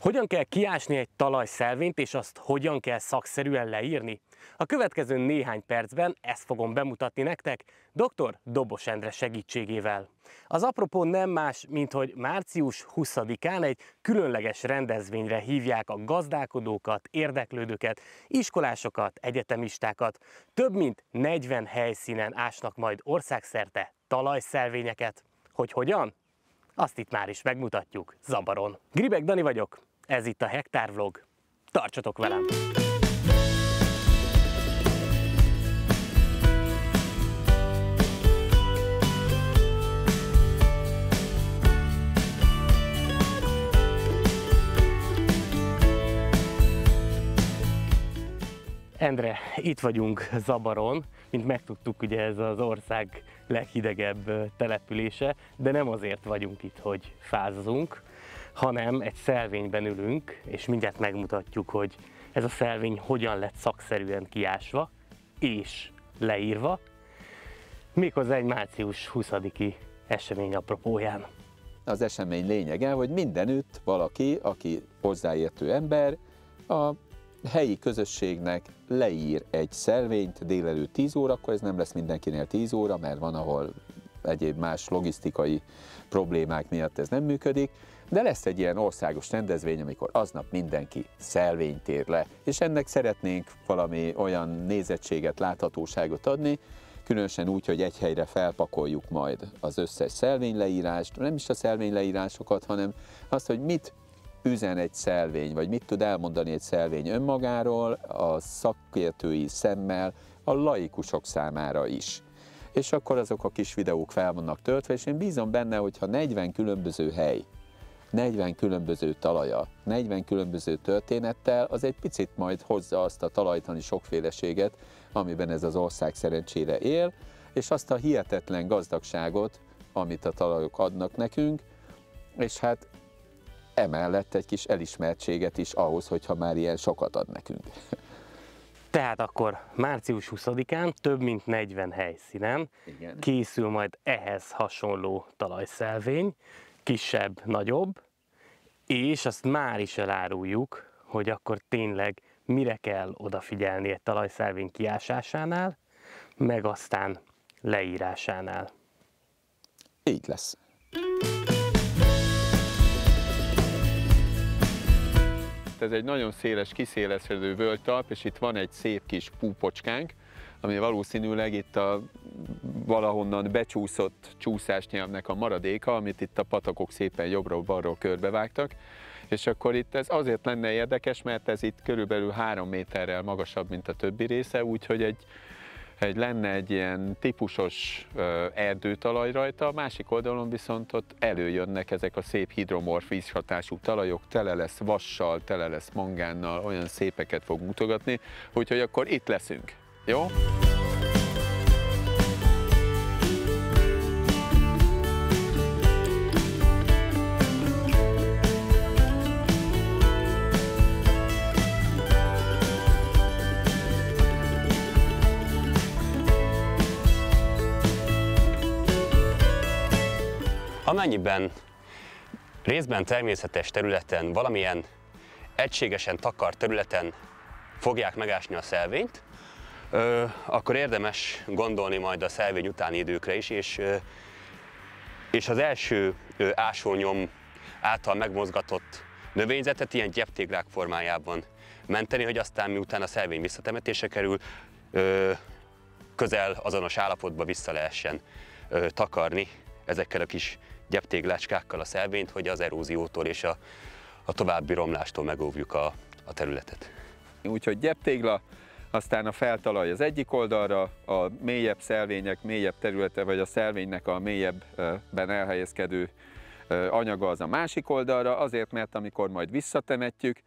Hogyan kell kiásni egy talajszelvényt, és azt hogyan kell szakszerűen leírni? A következő néhány percben ezt fogom bemutatni nektek dr. Dobos Endre segítségével. Az apropó nem más, mint hogy március 20-án egy különleges rendezvényre hívják a gazdálkodókat, érdeklődőket, iskolásokat, egyetemistákat. Több mint 40 helyszínen ásnak majd országszerte talajszelvényeket. Hogy hogyan? Azt itt már is megmutatjuk, Zabaron. Gribek Dani vagyok, ez itt a Hektár Vlog. Tartsatok velem! Endre, itt vagyunk Zabaron, mint megtudtuk, ugye ez az ország leghidegebb települése, de nem azért vagyunk itt, hogy fázzunk hanem egy szelvényben ülünk, és mindjárt megmutatjuk, hogy ez a szelvény hogyan lett szakszerűen kiásva és leírva, méghozzá egy március 20-i esemény apropóján. Az esemény lényege, hogy mindenütt valaki, aki hozzáértő ember, a helyi közösségnek leír egy szelvényt délelőtt 10 óra, akkor ez nem lesz mindenkinél 10 óra, mert van, ahol egyéb más logisztikai problémák miatt ez nem működik, de lesz egy ilyen országos rendezvény, amikor aznap mindenki szelvényt ér le, és ennek szeretnénk valami olyan nézettséget, láthatóságot adni, különösen úgy, hogy egy helyre felpakoljuk majd az összes szelvényleírást, nem is a szelvényleírásokat, hanem azt, hogy mit üzen egy szelvény, vagy mit tud elmondani egy szelvény önmagáról, a szakértői szemmel, a laikusok számára is. És akkor azok a kis videók fel vannak töltve, és én bízom benne, hogy ha 40 különböző hely 40 különböző talaja, 40 különböző történettel, az egy picit majd hozza azt a talajtani sokféleséget, amiben ez az ország szerencsére él, és azt a hihetetlen gazdagságot, amit a talajok adnak nekünk, és hát emellett egy kis elismertséget is ahhoz, hogyha már ilyen sokat ad nekünk. Tehát akkor március 20-án több mint 40 helyszínen Igen. készül majd ehhez hasonló talajszelvény, kisebb, nagyobb, és azt már is eláruljuk, hogy akkor tényleg mire kell odafigyelni egy talajszervény kiásásánál, meg aztán leírásánál. Így lesz. Ez egy nagyon széles, kiszélesedő völgytalp, és itt van egy szép kis púpocskánk, ami valószínűleg itt a valahonnan becsúszott csúszásnyelvnek a maradéka, amit itt a patakok szépen jobbról-balról körbevágtak. És akkor itt ez azért lenne érdekes, mert ez itt körülbelül három méterrel magasabb, mint a többi része, úgyhogy egy, egy lenne egy ilyen típusos erdőtalaj rajta, a másik oldalon viszont ott előjönnek ezek a szép hidromorf vízhatású talajok, tele lesz vassal, tele lesz mangánnal, olyan szépeket fog mutogatni, úgyhogy akkor itt leszünk. Jó? Amennyiben részben természetes területen, valamilyen egységesen takar területen fogják megásni a szelvényt, akkor érdemes gondolni majd a szelvény utáni időkre is, és, és az első ásónyom által megmozgatott növényzetet ilyen gyeptéglák formájában menteni, hogy aztán miután a szelvény visszatemetése kerül, közel azonos állapotba vissza lehessen takarni ezekkel a kis gyeptéglácskákkal a szelvényt, hogy az eróziótól és a, a további romlástól megóvjuk a, a területet. Úgyhogy gyeptégla, aztán a feltalaj az egyik oldalra, a mélyebb szelvények mélyebb területe, vagy a szelvénynek a mélyebben elhelyezkedő anyaga az a másik oldalra, azért, mert amikor majd visszatemetjük,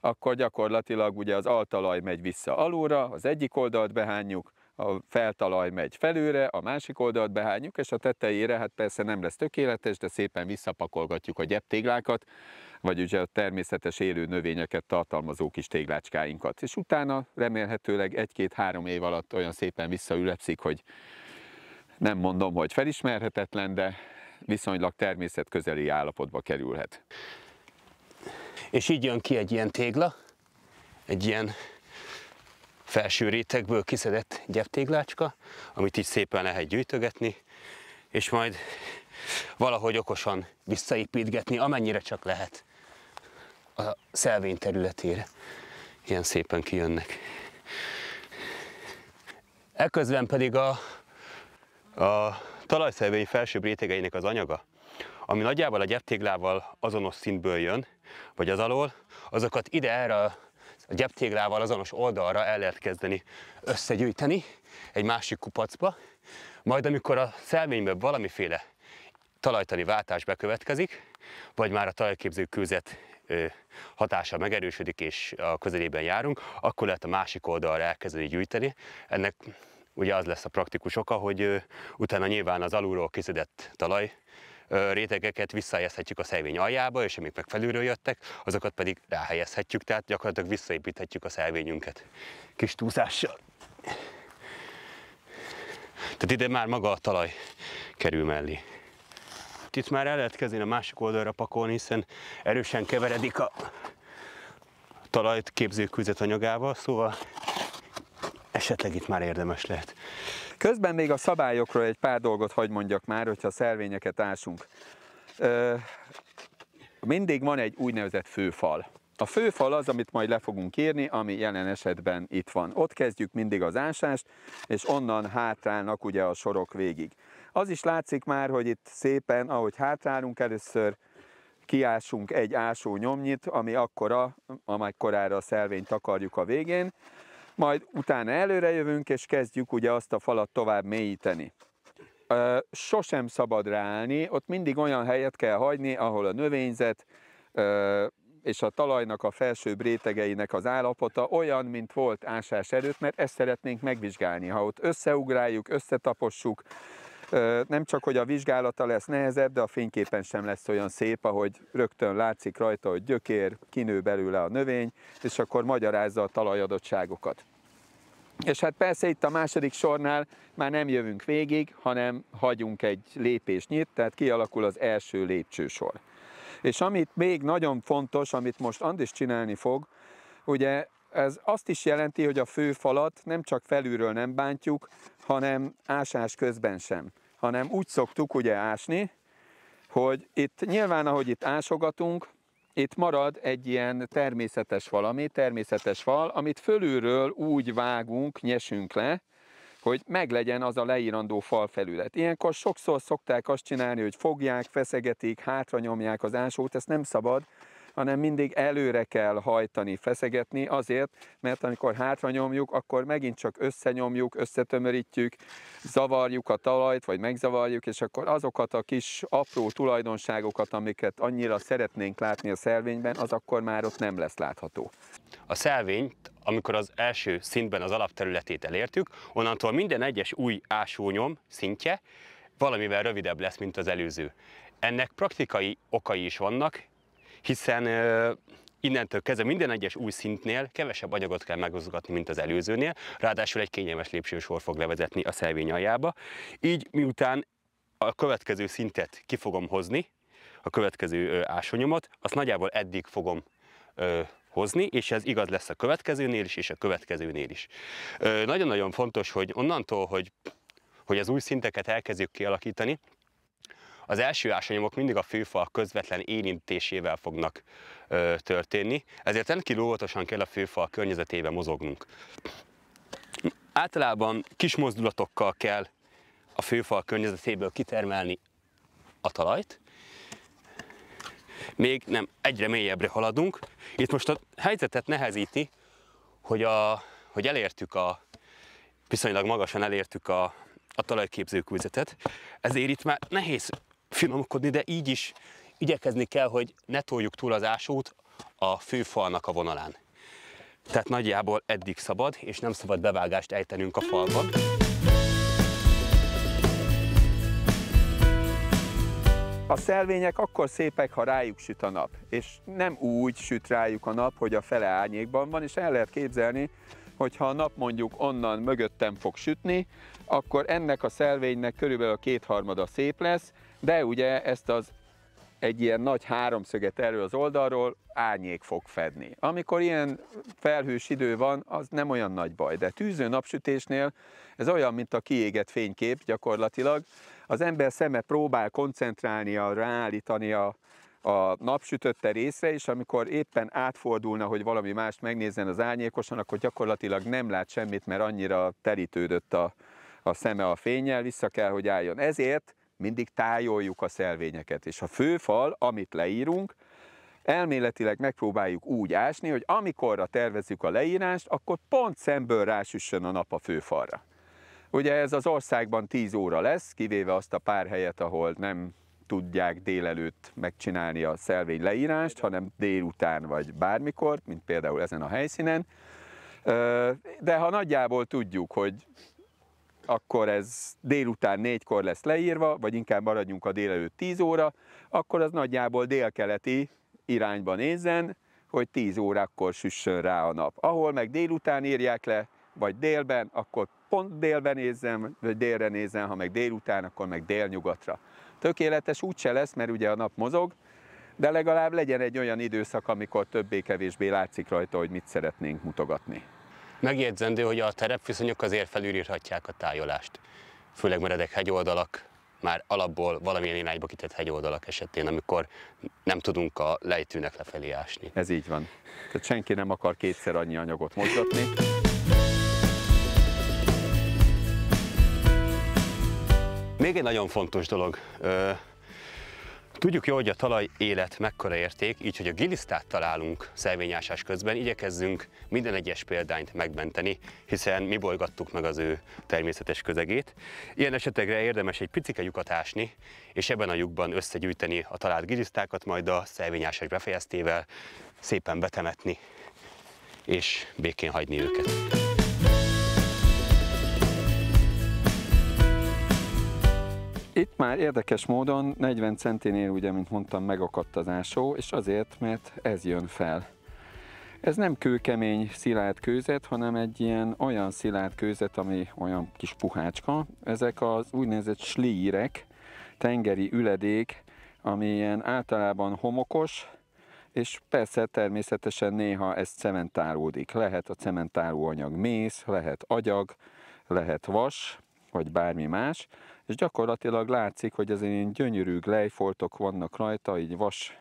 akkor gyakorlatilag ugye az altalaj megy vissza alulra, az egyik oldalt behányjuk, a feltalaj megy felőre, a másik oldalt behányjuk, és a tetejére hát persze nem lesz tökéletes, de szépen visszapakolgatjuk a gyeptéglákat, vagy ugye a természetes élő növényeket tartalmazó kis téglácskáinkat. És utána remélhetőleg egy-két-három év alatt olyan szépen visszaülepszik, hogy nem mondom, hogy felismerhetetlen, de viszonylag természetközeli állapotba kerülhet. És így jön ki egy ilyen tégla, egy ilyen felső rétegből kiszedett gyeptéglácska, amit így szépen lehet gyűjtögetni, és majd valahogy okosan visszaépítgetni, amennyire csak lehet a szelvény területére. Ilyen szépen kijönnek. Eközben pedig a, a talajszelvény felsőbb rétegeinek az anyaga, ami nagyjából a gyeptéglával azonos szintből jön, vagy az alól, azokat ide erre a gyeptéglával azonos oldalra el lehet kezdeni összegyűjteni egy másik kupacba, majd amikor a szelvényben valamiféle talajtani váltás bekövetkezik, vagy már a talajképző kőzet hatása megerősödik és a közelében járunk, akkor lehet a másik oldalra elkezdeni gyűjteni. Ennek ugye az lesz a praktikus oka, hogy utána nyilván az alulról kiszedett talaj rétegeket visszahelyezhetjük a szelvény aljába, és amik meg felülről jöttek, azokat pedig ráhelyezhetjük, tehát gyakorlatilag visszaépíthetjük a szelvényünket kis túlzással. Tehát ide már maga a talaj kerül mellé itt már el lehet kezdeni a másik oldalra pakolni, hiszen erősen keveredik a talajt képző anyagával, szóval esetleg itt már érdemes lehet. Közben még a szabályokról egy pár dolgot hagy mondjak már, hogyha szervényeket ásunk. mindig van egy úgynevezett főfal. A főfal az, amit majd le fogunk írni, ami jelen esetben itt van. Ott kezdjük mindig az ásást, és onnan hátrálnak ugye a sorok végig. Az is látszik már, hogy itt szépen, ahogy hátrálunk, először kiásunk egy ásó nyomnyit, ami akkora, korára a szelvényt takarjuk a végén, majd utána előre jövünk, és kezdjük ugye azt a falat tovább mélyíteni. Sosem szabad ráállni, ott mindig olyan helyet kell hagyni, ahol a növényzet és a talajnak a felső rétegeinek az állapota olyan, mint volt ásás előtt, mert ezt szeretnénk megvizsgálni. Ha ott összeugráljuk, összetapossuk, nem csak, hogy a vizsgálata lesz nehezebb, de a fényképen sem lesz olyan szép, ahogy rögtön látszik rajta, hogy gyökér, kinő belőle a növény, és akkor magyarázza a talajadottságokat. És hát persze itt a második sornál már nem jövünk végig, hanem hagyunk egy lépésnyit, tehát kialakul az első lépcsősor. És amit még nagyon fontos, amit most Andis csinálni fog, ugye ez azt is jelenti, hogy a főfalat nem csak felülről nem bántjuk, hanem ásás közben sem. Hanem úgy szoktuk ugye ásni, hogy itt nyilván, ahogy itt ásogatunk, itt marad egy ilyen természetes valami, természetes fal, amit fölülről úgy vágunk, nyesünk le, hogy meglegyen az a leírandó fal felület. Ilyenkor sokszor szokták azt csinálni, hogy fogják, feszegetik, hátra nyomják az ásót, ezt nem szabad, hanem mindig előre kell hajtani, feszegetni azért, mert amikor hátra nyomjuk, akkor megint csak összenyomjuk, összetömörítjük, zavarjuk a talajt, vagy megzavarjuk, és akkor azokat a kis apró tulajdonságokat, amiket annyira szeretnénk látni a szelvényben, az akkor már ott nem lesz látható. A szelvényt amikor az első szintben az alapterületét elértük, onnantól minden egyes új ásónyom szintje valamivel rövidebb lesz, mint az előző. Ennek praktikai okai is vannak, hiszen innentől kezdve minden egyes új szintnél kevesebb anyagot kell megmozgatni, mint az előzőnél, ráadásul egy kényelmes lépcsősor fog levezetni a szelvény aljába. Így miután a következő szintet ki fogom hozni, a következő ásonyomat, azt nagyjából eddig fogom ö, hozni, és ez igaz lesz a következőnél is, és a következőnél is. Nagyon-nagyon fontos, hogy onnantól, hogy, hogy az új szinteket elkezdjük kialakítani, az első ásanyomok mindig a főfal közvetlen érintésével fognak ö, történni, ezért rendkívül óvatosan kell a főfal környezetében mozognunk. Általában kis mozdulatokkal kell a főfal környezetéből kitermelni a talajt, még nem, egyre mélyebbre haladunk. Itt most a helyzetet nehezíti, hogy, a, hogy elértük a, viszonylag magasan elértük a, a talajképzőkülzetet, ezért itt már nehéz finomkodni, de így is igyekezni kell, hogy ne toljuk túl az ásót a főfalnak a vonalán. Tehát nagyjából eddig szabad, és nem szabad bevágást ejtenünk a falba. A szelvények akkor szépek, ha rájuk süt a nap, és nem úgy süt rájuk a nap, hogy a fele árnyékban van, és el lehet képzelni, hogy ha a nap mondjuk onnan mögöttem fog sütni, akkor ennek a szelvénynek körülbelül a kétharmada szép lesz, de ugye ezt az egy ilyen nagy háromszöget erről az oldalról árnyék fog fedni. Amikor ilyen felhős idő van, az nem olyan nagy baj, de tűző napsütésnél ez olyan, mint a kiégett fénykép gyakorlatilag. Az ember szeme próbál koncentrálni, ráállítani a, a napsütötte részre, és amikor éppen átfordulna, hogy valami mást megnézzen az árnyékosan, akkor gyakorlatilag nem lát semmit, mert annyira telítődött a, a szeme a fényel, vissza kell, hogy álljon. Ezért mindig tájoljuk a szelvényeket, és a főfal, amit leírunk, elméletileg megpróbáljuk úgy ásni, hogy amikorra tervezzük a leírást, akkor pont szemből rásüssön a nap a főfalra. Ugye ez az országban 10 óra lesz, kivéve azt a pár helyet, ahol nem tudják délelőtt megcsinálni a szelvény leírást, hanem délután vagy bármikor, mint például ezen a helyszínen. De ha nagyjából tudjuk, hogy akkor ez délután négykor lesz leírva, vagy inkább maradjunk a délelőtt 10 óra, akkor az nagyjából délkeleti irányba nézzen, hogy 10 órakor süssön rá a nap. Ahol meg délután írják le, vagy délben, akkor pont délben nézzem, vagy délre nézzem, ha meg délután, akkor meg délnyugatra. Tökéletes úgyse lesz, mert ugye a nap mozog, de legalább legyen egy olyan időszak, amikor többé-kevésbé látszik rajta, hogy mit szeretnénk mutogatni. Megjegyzendő, hogy a terepviszonyok azért felülírhatják a tájolást, főleg meredek hegyoldalak, már alapból valamilyen irányba kitett hegyoldalak esetén, amikor nem tudunk a lejtőnek lefelé ásni. Ez így van. Tehát senki nem akar kétszer annyi anyagot mozgatni. Még egy nagyon fontos dolog. Tudjuk jól, hogy a talaj élet mekkora érték, így hogy a gilisztát találunk szelvényásás közben, igyekezzünk minden egyes példányt megmenteni, hiszen mi bolygattuk meg az ő természetes közegét. Ilyen esetekre érdemes egy picike lyukat ásni, és ebben a lyukban összegyűjteni a talált gilisztákat, majd a szelvényásás befejeztével szépen betemetni, és békén hagyni őket. Itt már érdekes módon 40 centinél, ugye, mint mondtam, megakadt az ásó, és azért, mert ez jön fel. Ez nem kőkemény szilárd kőzet, hanem egy ilyen olyan szilárd kőzet, ami olyan kis puhácska. Ezek az úgynevezett slírek, tengeri üledék, ami ilyen általában homokos, és persze természetesen néha ez cementálódik. Lehet a cementáló anyag mész, lehet agyag, lehet vas, vagy bármi más, és gyakorlatilag látszik, hogy ez ilyen gyönyörű lejfoltok vannak rajta, így vas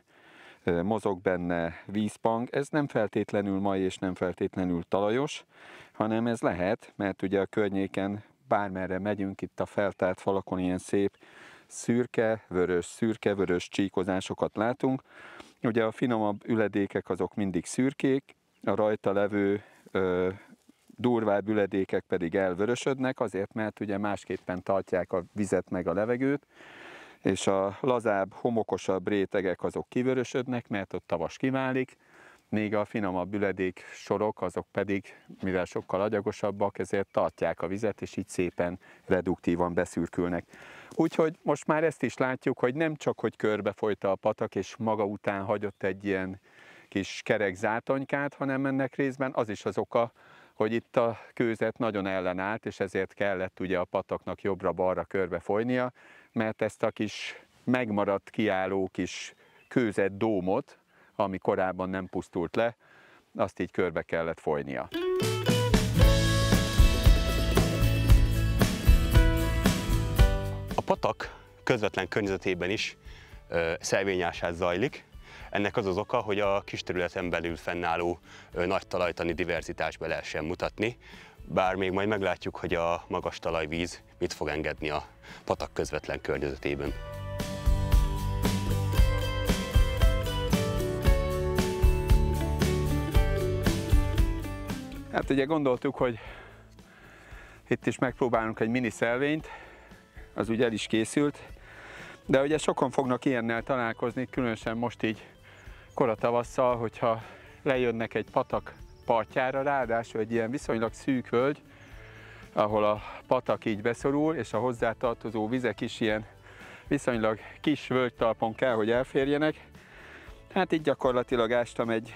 mozog benne vízpang. Ez nem feltétlenül mai és nem feltétlenül talajos, hanem ez lehet, mert ugye a környéken bármerre megyünk itt a feltárt falakon ilyen szép szürke, vörös, szürke, vörös csíkozásokat látunk. Ugye a finomabb üledékek azok mindig szürkék, a rajta levő durvább üledékek pedig elvörösödnek, azért, mert ugye másképpen tartják a vizet meg a levegőt, és a lazább, homokosabb rétegek azok kivörösödnek, mert ott tavas kiválik, még a finomabb üledék sorok, azok pedig, mivel sokkal agyagosabbak, ezért tartják a vizet, és így szépen reduktívan beszürkülnek. Úgyhogy most már ezt is látjuk, hogy nem csak, hogy körbe folyta a patak, és maga után hagyott egy ilyen kis kerek zátonykát, hanem ennek részben az is az oka, hogy itt a kőzet nagyon ellenállt, és ezért kellett ugye a pataknak jobbra-balra körbe folynia, mert ezt a kis megmaradt kiálló kis kőzet dómot, ami korábban nem pusztult le, azt így körbe kellett folynia. A patak közvetlen környezetében is szelvényásás zajlik, ennek az az oka, hogy a kis területen belül fennálló nagy talajtani diverzitást be lehessen mutatni, bár még majd meglátjuk, hogy a magas talajvíz mit fog engedni a patak közvetlen környezetében. Hát ugye gondoltuk, hogy itt is megpróbálunk egy mini szelvényt, az ugye el is készült, de ugye sokan fognak ilyennel találkozni, különösen most így kora tavasszal, hogyha lejönnek egy patak partjára, ráadásul egy ilyen viszonylag szűk völgy, ahol a patak így beszorul, és a hozzátartozó vizek is ilyen viszonylag kis völgytalpon kell, hogy elférjenek. Hát így gyakorlatilag ástam egy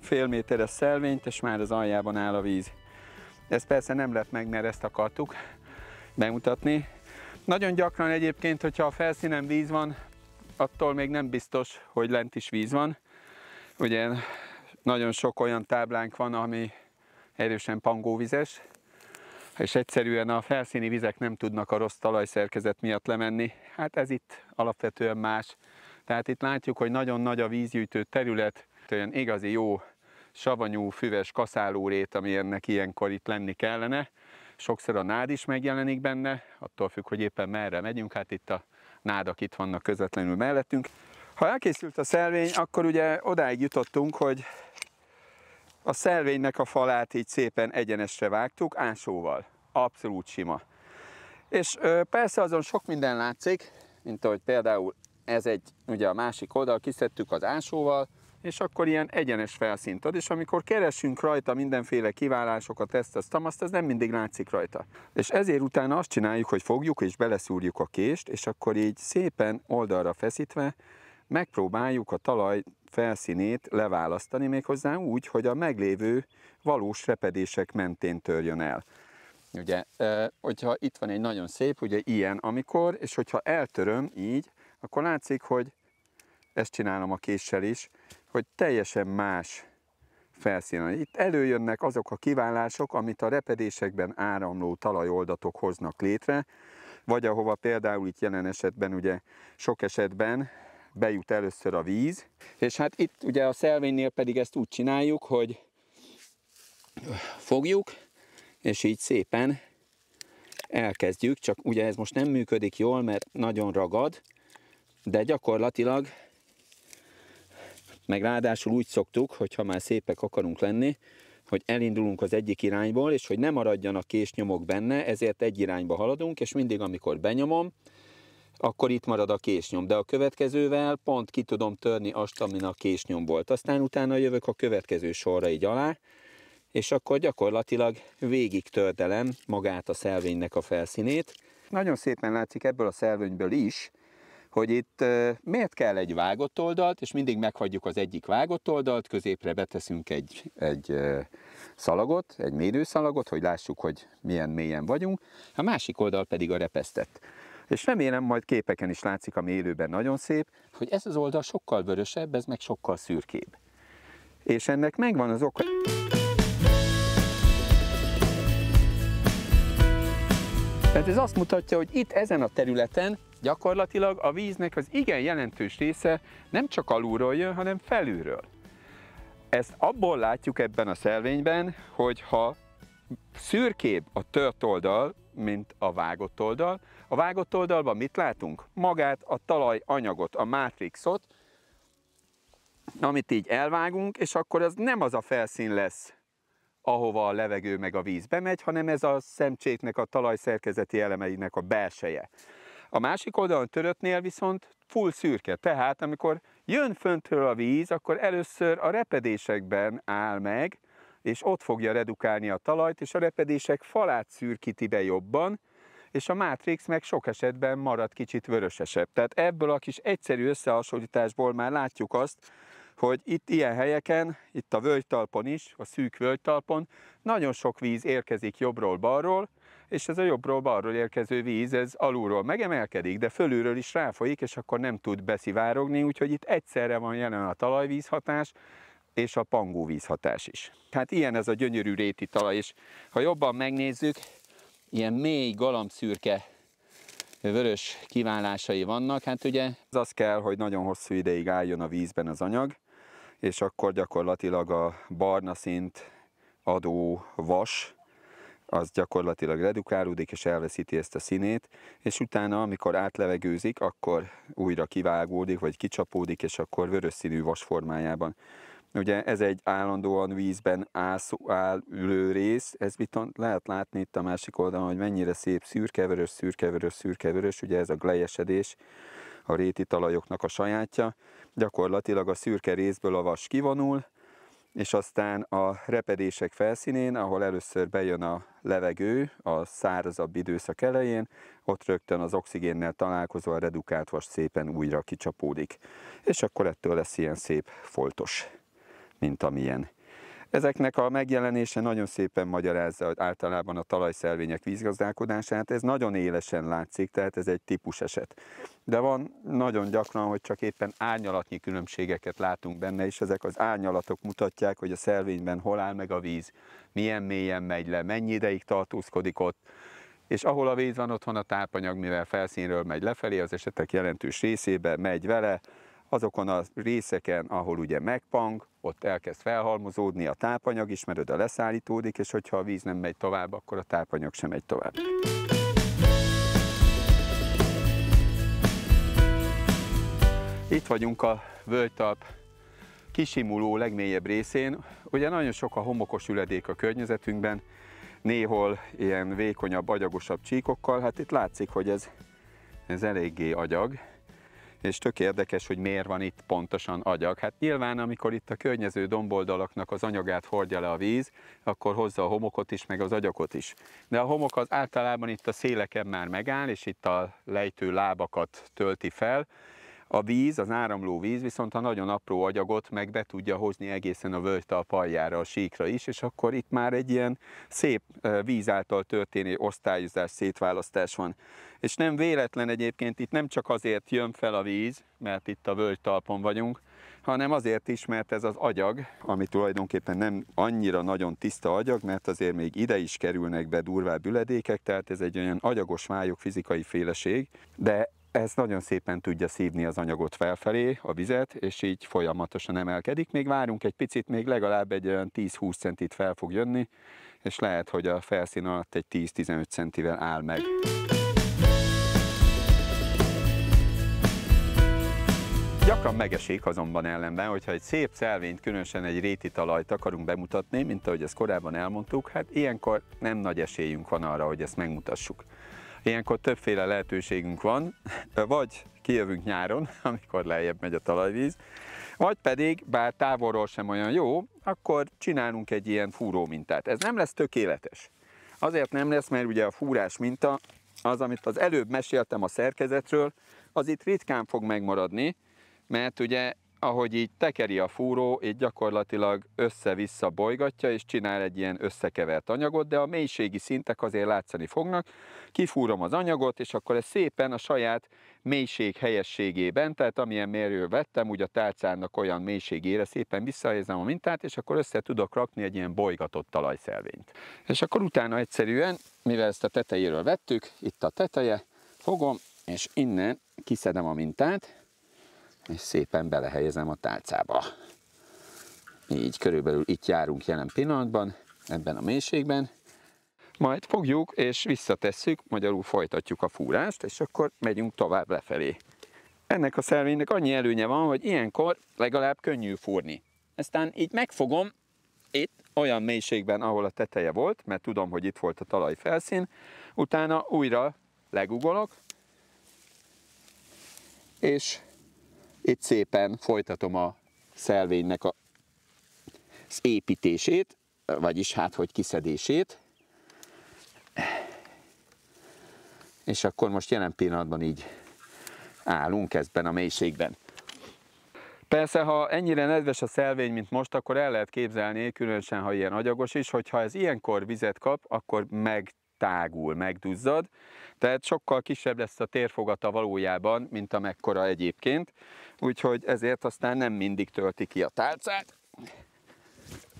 fél méteres szelvényt, és már az aljában áll a víz. Ez persze nem lett meg, mert ezt akartuk bemutatni. Nagyon gyakran egyébként, hogyha a felszínen víz van, attól még nem biztos, hogy lent is víz van. Ugye nagyon sok olyan táblánk van, ami erősen pangóvizes, és egyszerűen a felszíni vizek nem tudnak a rossz talajszerkezet miatt lemenni. Hát ez itt alapvetően más. Tehát itt látjuk, hogy nagyon nagy a vízgyűjtő terület, olyan igazi jó savanyú, füves kaszálórét, ami ennek ilyenkor itt lenni kellene. Sokszor a nád is megjelenik benne, attól függ, hogy éppen merre megyünk. Hát itt a nádak itt vannak közvetlenül mellettünk. Ha elkészült a szelvény, akkor ugye odáig jutottunk, hogy a szelvénynek a falát így szépen egyenesre vágtuk, ásóval. Abszolút sima. És persze azon sok minden látszik, mint ahogy például ez egy, ugye a másik oldal, kiszedtük az ásóval, és akkor ilyen egyenes felszínt ad, és amikor keresünk rajta mindenféle kiválásokat, ezt, azt, azt, ez nem mindig látszik rajta. És ezért utána azt csináljuk, hogy fogjuk és beleszúrjuk a kést, és akkor így szépen oldalra feszítve megpróbáljuk a talaj felszínét leválasztani méghozzá úgy, hogy a meglévő valós repedések mentén törjön el. Ugye, hogyha itt van egy nagyon szép, ugye ilyen amikor, és hogyha eltöröm így, akkor látszik, hogy ezt csinálom a késsel is, hogy teljesen más felszínen. Itt előjönnek azok a kiválások, amit a repedésekben áramló talajoldatok hoznak létre, vagy ahova például itt jelen esetben ugye sok esetben bejut először a víz, és hát itt ugye a szelvénynél pedig ezt úgy csináljuk, hogy fogjuk, és így szépen elkezdjük, csak ugye ez most nem működik jól, mert nagyon ragad, de gyakorlatilag meg ráadásul úgy szoktuk, hogy ha már szépek akarunk lenni, hogy elindulunk az egyik irányból, és hogy ne maradjanak késnyomok benne, ezért egy irányba haladunk, és mindig, amikor benyomom, akkor itt marad a késnyom, de a következővel pont ki tudom törni azt, amin a késnyom volt. Aztán utána jövök a következő sorra így alá, és akkor gyakorlatilag végig tördelem magát a szelvénynek a felszínét. Nagyon szépen látszik ebből a szelvényből is, hogy itt miért kell egy vágott oldalt, és mindig meghagyjuk az egyik vágott oldalt, középre beteszünk egy, egy szalagot, egy mérőszalagot, hogy lássuk, hogy milyen mélyen vagyunk, a másik oldal pedig a repesztett. És remélem majd képeken is látszik, ami élőben nagyon szép, hogy ez az oldal sokkal vörösebb, ez meg sokkal szürkébb. És ennek megvan az oka. Mert hát ez azt mutatja, hogy itt ezen a területen Gyakorlatilag a víznek az igen jelentős része nem csak alulról jön, hanem felülről. Ezt abból látjuk ebben a szelvényben, hogy ha szürkébb a tört oldal, mint a vágott oldal. A vágott oldalban mit látunk? Magát, a talaj anyagot, a mátrixot, amit így elvágunk, és akkor az nem az a felszín lesz, ahova a levegő meg a víz bemegy, hanem ez a szemcséknek, a talajszerkezeti elemeinek a belseje. A másik oldalon töröttnél viszont full szürke, tehát amikor jön föntről a víz, akkor először a repedésekben áll meg, és ott fogja redukálni a talajt, és a repedések falát szürkíti be jobban, és a mátrix meg sok esetben marad kicsit vörösesebb. Tehát ebből a kis egyszerű összehasonlításból már látjuk azt, hogy itt ilyen helyeken, itt a völgytalpon is, a szűk völgytalpon nagyon sok víz érkezik jobbról-balról, és ez a jobbról-balról érkező víz, ez alulról megemelkedik, de fölülről is ráfolyik, és akkor nem tud beszivárogni, úgyhogy itt egyszerre van jelen a talajvízhatás, és a pangóvíz hatás is. Hát ilyen ez a gyönyörű réti talaj, és ha jobban megnézzük, ilyen mély galambszürke vörös kiválásai vannak, hát ugye ez az kell, hogy nagyon hosszú ideig álljon a vízben az anyag, és akkor gyakorlatilag a barna szint adó vas az gyakorlatilag redukálódik és elveszíti ezt a színét, és utána, amikor átlevegőzik, akkor újra kivágódik, vagy kicsapódik, és akkor vörös színű vas formájában. Ugye ez egy állandóan vízben ászó, áll ülő rész, ez viszont lehet látni itt a másik oldalon, hogy mennyire szép szürkevörös, szürkevörös, szürkevörös, ugye ez a glejesedés, a réti talajoknak a sajátja. Gyakorlatilag a szürke részből a vas kivonul, és aztán a repedések felszínén, ahol először bejön a levegő a szárazabb időszak elején, ott rögtön az oxigénnel találkozva a redukált vas szépen újra kicsapódik. És akkor ettől lesz ilyen szép foltos, mint amilyen. Ezeknek a megjelenése nagyon szépen magyarázza általában a talajszelvények vízgazdálkodását. Ez nagyon élesen látszik, tehát ez egy típus eset. De van nagyon gyakran, hogy csak éppen árnyalatnyi különbségeket látunk benne, és ezek az árnyalatok mutatják, hogy a szelvényben hol áll meg a víz, milyen mélyen megy le, mennyi ideig tartózkodik ott, és ahol a víz van otthon a tápanyag, mivel felszínről megy lefelé, az esetek jelentős részébe megy vele, azokon a részeken, ahol ugye megpang, ott elkezd felhalmozódni a tápanyag is, mert oda leszállítódik, és hogyha a víz nem megy tovább, akkor a tápanyag sem megy tovább. Itt vagyunk a völgytalp kisimuló legmélyebb részén. Ugye nagyon sok a homokos üledék a környezetünkben, néhol ilyen vékonyabb, agyagosabb csíkokkal. Hát itt látszik, hogy ez, ez eléggé agyag és tök érdekes, hogy miért van itt pontosan agyag. Hát nyilván, amikor itt a környező domboldalaknak az anyagát hordja le a víz, akkor hozza a homokot is, meg az agyakot is. De a homok az általában itt a széleken már megáll, és itt a lejtő lábakat tölti fel, a víz, az áramló víz viszont a nagyon apró agyagot meg be tudja hozni egészen a völgytal paljára, a síkra is, és akkor itt már egy ilyen szép víz által történő osztályozás, szétválasztás van. És nem véletlen egyébként, itt nem csak azért jön fel a víz, mert itt a völgytalpon vagyunk, hanem azért is, mert ez az agyag, ami tulajdonképpen nem annyira nagyon tiszta agyag, mert azért még ide is kerülnek be durvább üledékek, tehát ez egy olyan agyagos vályok fizikai féleség, de ez nagyon szépen tudja szívni az anyagot felfelé, a vizet, és így folyamatosan emelkedik. Még várunk egy picit, még legalább egy olyan 10-20 centit fel fog jönni, és lehet, hogy a felszín alatt egy 10-15 centivel áll meg. Gyakran megesik azonban ellenben, hogyha egy szép szelvényt, különösen egy réti talajt akarunk bemutatni, mint ahogy ezt korábban elmondtuk, hát ilyenkor nem nagy esélyünk van arra, hogy ezt megmutassuk. Ilyenkor többféle lehetőségünk van, vagy kijövünk nyáron, amikor lejjebb megy a talajvíz, vagy pedig, bár távolról sem olyan jó, akkor csinálunk egy ilyen fúró mintát. Ez nem lesz tökéletes. Azért nem lesz, mert ugye a fúrás minta, az, amit az előbb meséltem a szerkezetről, az itt ritkán fog megmaradni, mert ugye ahogy így tekeri a fúró, így gyakorlatilag össze-vissza bolygatja, és csinál egy ilyen összekevert anyagot, de a mélységi szintek azért látszani fognak. Kifúrom az anyagot, és akkor ez szépen a saját mélység helyességében, tehát amilyen mérőről vettem, úgy a tálcának olyan mélységére szépen visszahelyezem a mintát, és akkor össze tudok rakni egy ilyen bolygatott talajszelvényt. És akkor utána egyszerűen, mivel ezt a tetejéről vettük, itt a teteje, fogom, és innen kiszedem a mintát, és szépen belehelyezem a tálcába. Így körülbelül itt járunk jelen pillanatban, ebben a mélységben. Majd fogjuk és visszatesszük, magyarul folytatjuk a fúrást, és akkor megyünk tovább lefelé. Ennek a szervénynek annyi előnye van, hogy ilyenkor legalább könnyű fúrni. Aztán így megfogom, itt olyan mélységben, ahol a teteje volt, mert tudom, hogy itt volt a talaj felszín, utána újra legugolok, és itt szépen folytatom a szelvénynek a, az építését, vagyis hát, hogy kiszedését. És akkor most jelen pillanatban így állunk ebben a mélységben. Persze, ha ennyire nedves a szelvény, mint most, akkor el lehet képzelni, különösen ha ilyen agyagos is, hogy ha ez ilyenkor vizet kap, akkor meg tágul, megduzzad, tehát sokkal kisebb lesz a térfogata valójában, mint amekkora egyébként, úgyhogy ezért aztán nem mindig tölti ki a tálcát,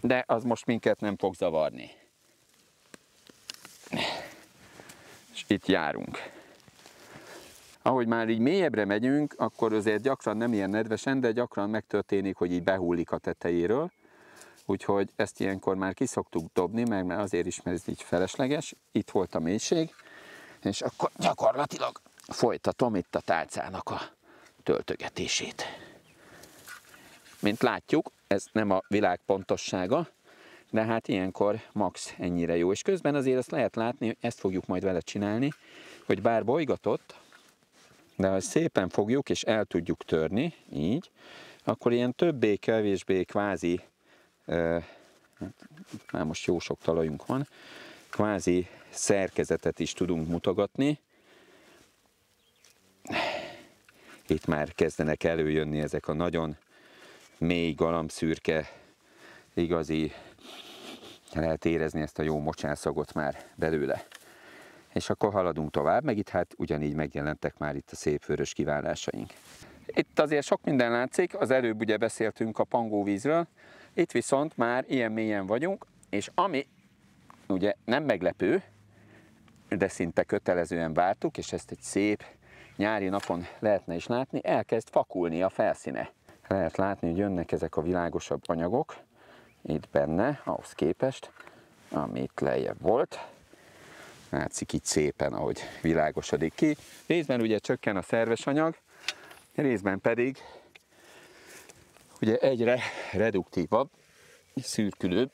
de az most minket nem fog zavarni. És itt járunk. Ahogy már így mélyebbre megyünk, akkor azért gyakran nem ilyen nedvesen, de gyakran megtörténik, hogy így behullik a tetejéről, úgyhogy ezt ilyenkor már kiszoktuk dobni, mert, mert azért is, mert ez így felesleges. Itt volt a mélység, és akkor gyakorlatilag folytatom itt a tálcának a töltögetését. Mint látjuk, ez nem a világ pontossága, de hát ilyenkor max ennyire jó. És közben azért azt lehet látni, hogy ezt fogjuk majd vele csinálni, hogy bár bolygatott, de ha szépen fogjuk és el tudjuk törni, így, akkor ilyen többé-kevésbé kvázi Hát már most jó sok talajunk van, kvázi szerkezetet is tudunk mutogatni. Itt már kezdenek előjönni ezek a nagyon mély galambszürke, igazi, lehet érezni ezt a jó mocsánszagot már belőle. És akkor haladunk tovább, meg itt hát ugyanígy megjelentek már itt a szép vörös kiválásaink. Itt azért sok minden látszik, az előbb ugye beszéltünk a pangóvízről, itt viszont már ilyen mélyen vagyunk, és ami ugye nem meglepő, de szinte kötelezően vártuk, és ezt egy szép nyári napon lehetne is látni, elkezd fakulni a felszíne. Lehet látni, hogy jönnek ezek a világosabb anyagok itt benne, ahhoz képest, amit lejjebb volt. Látszik így szépen, ahogy világosodik ki. Részben ugye csökken a szerves anyag, részben pedig ugye egyre reduktívabb, szürkülőbb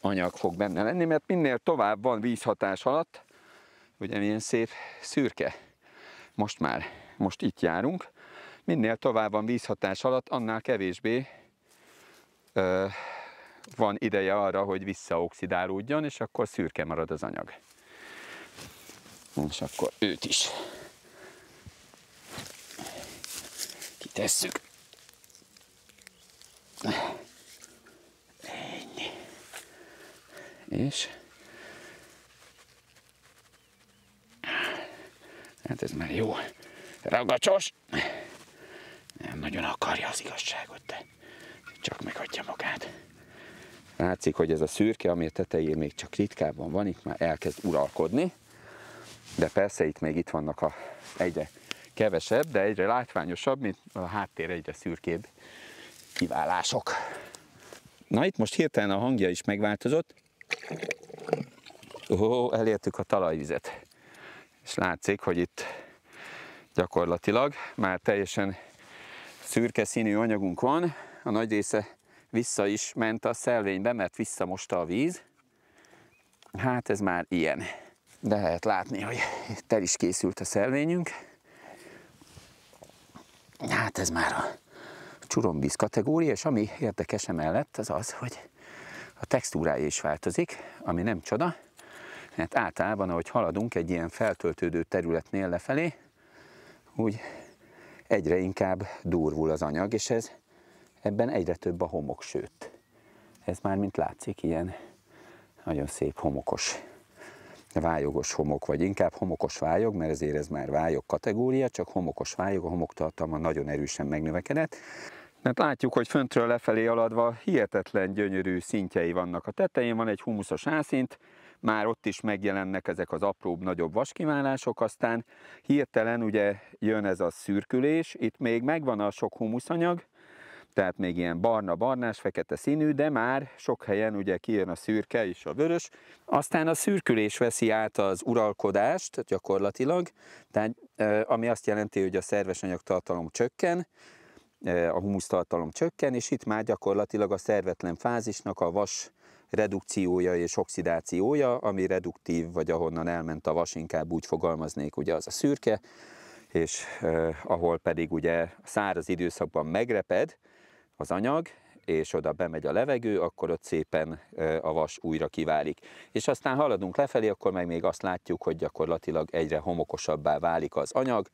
anyag fog benne lenni, mert minél tovább van vízhatás alatt, ugye milyen szép szürke. Most már, most itt járunk, minél tovább van vízhatás alatt, annál kevésbé ö, van ideje arra, hogy visszaoxidálódjon, és akkor szürke marad az anyag. És akkor őt is kitesszük. és hát ez már jó ragacsos nem nagyon akarja az igazságot, de csak meghagyja magát. Látszik, hogy ez a szürke, ami a tetején még csak ritkában van, itt már elkezd uralkodni, de persze itt még itt vannak a egyre kevesebb, de egyre látványosabb, mint a háttér egyre szürkébb kiválások. Na itt most hirtelen a hangja is megváltozott, Ó, elértük a talajvizet. És látszik, hogy itt gyakorlatilag már teljesen szürke színű anyagunk van. A nagy része vissza is ment a szelvénybe, mert visszamosta a víz. Hát ez már ilyen. De lehet látni, hogy tel is készült a szelvényünk. Hát ez már a csuromvíz kategória, és ami érdekes emellett az az, hogy a textúrája is változik, ami nem csoda, mert általában, ahogy haladunk egy ilyen feltöltődő területnél lefelé, úgy egyre inkább durvul az anyag, és ez ebben egyre több a homok, sőt, ez már mint látszik, ilyen nagyon szép homokos, vályogos homok, vagy inkább homokos vályog, mert ezért ez már vályog kategória, csak homokos vályog, a tartalma nagyon erősen megnövekedett mert látjuk, hogy föntről lefelé aladva hihetetlen gyönyörű szintjei vannak. A tetején van egy humuszos ászint, már ott is megjelennek ezek az apróbb, nagyobb vaskimálások, aztán hirtelen ugye jön ez a szürkülés, itt még megvan a sok humuszanyag, tehát még ilyen barna-barnás, fekete színű, de már sok helyen ugye kijön a szürke és a vörös. Aztán a szürkülés veszi át az uralkodást gyakorlatilag, tehát, ami azt jelenti, hogy a szerves anyagtartalom csökken, a humusztartalom csökken, és itt már gyakorlatilag a szervetlen fázisnak a vas redukciója és oxidációja, ami reduktív, vagy ahonnan elment a vas, inkább úgy fogalmaznék, ugye az a szürke, és eh, ahol pedig ugye száraz időszakban megreped az anyag, és oda bemegy a levegő, akkor ott szépen eh, a vas újra kiválik. És aztán haladunk lefelé, akkor meg még azt látjuk, hogy gyakorlatilag egyre homokosabbá válik az anyag,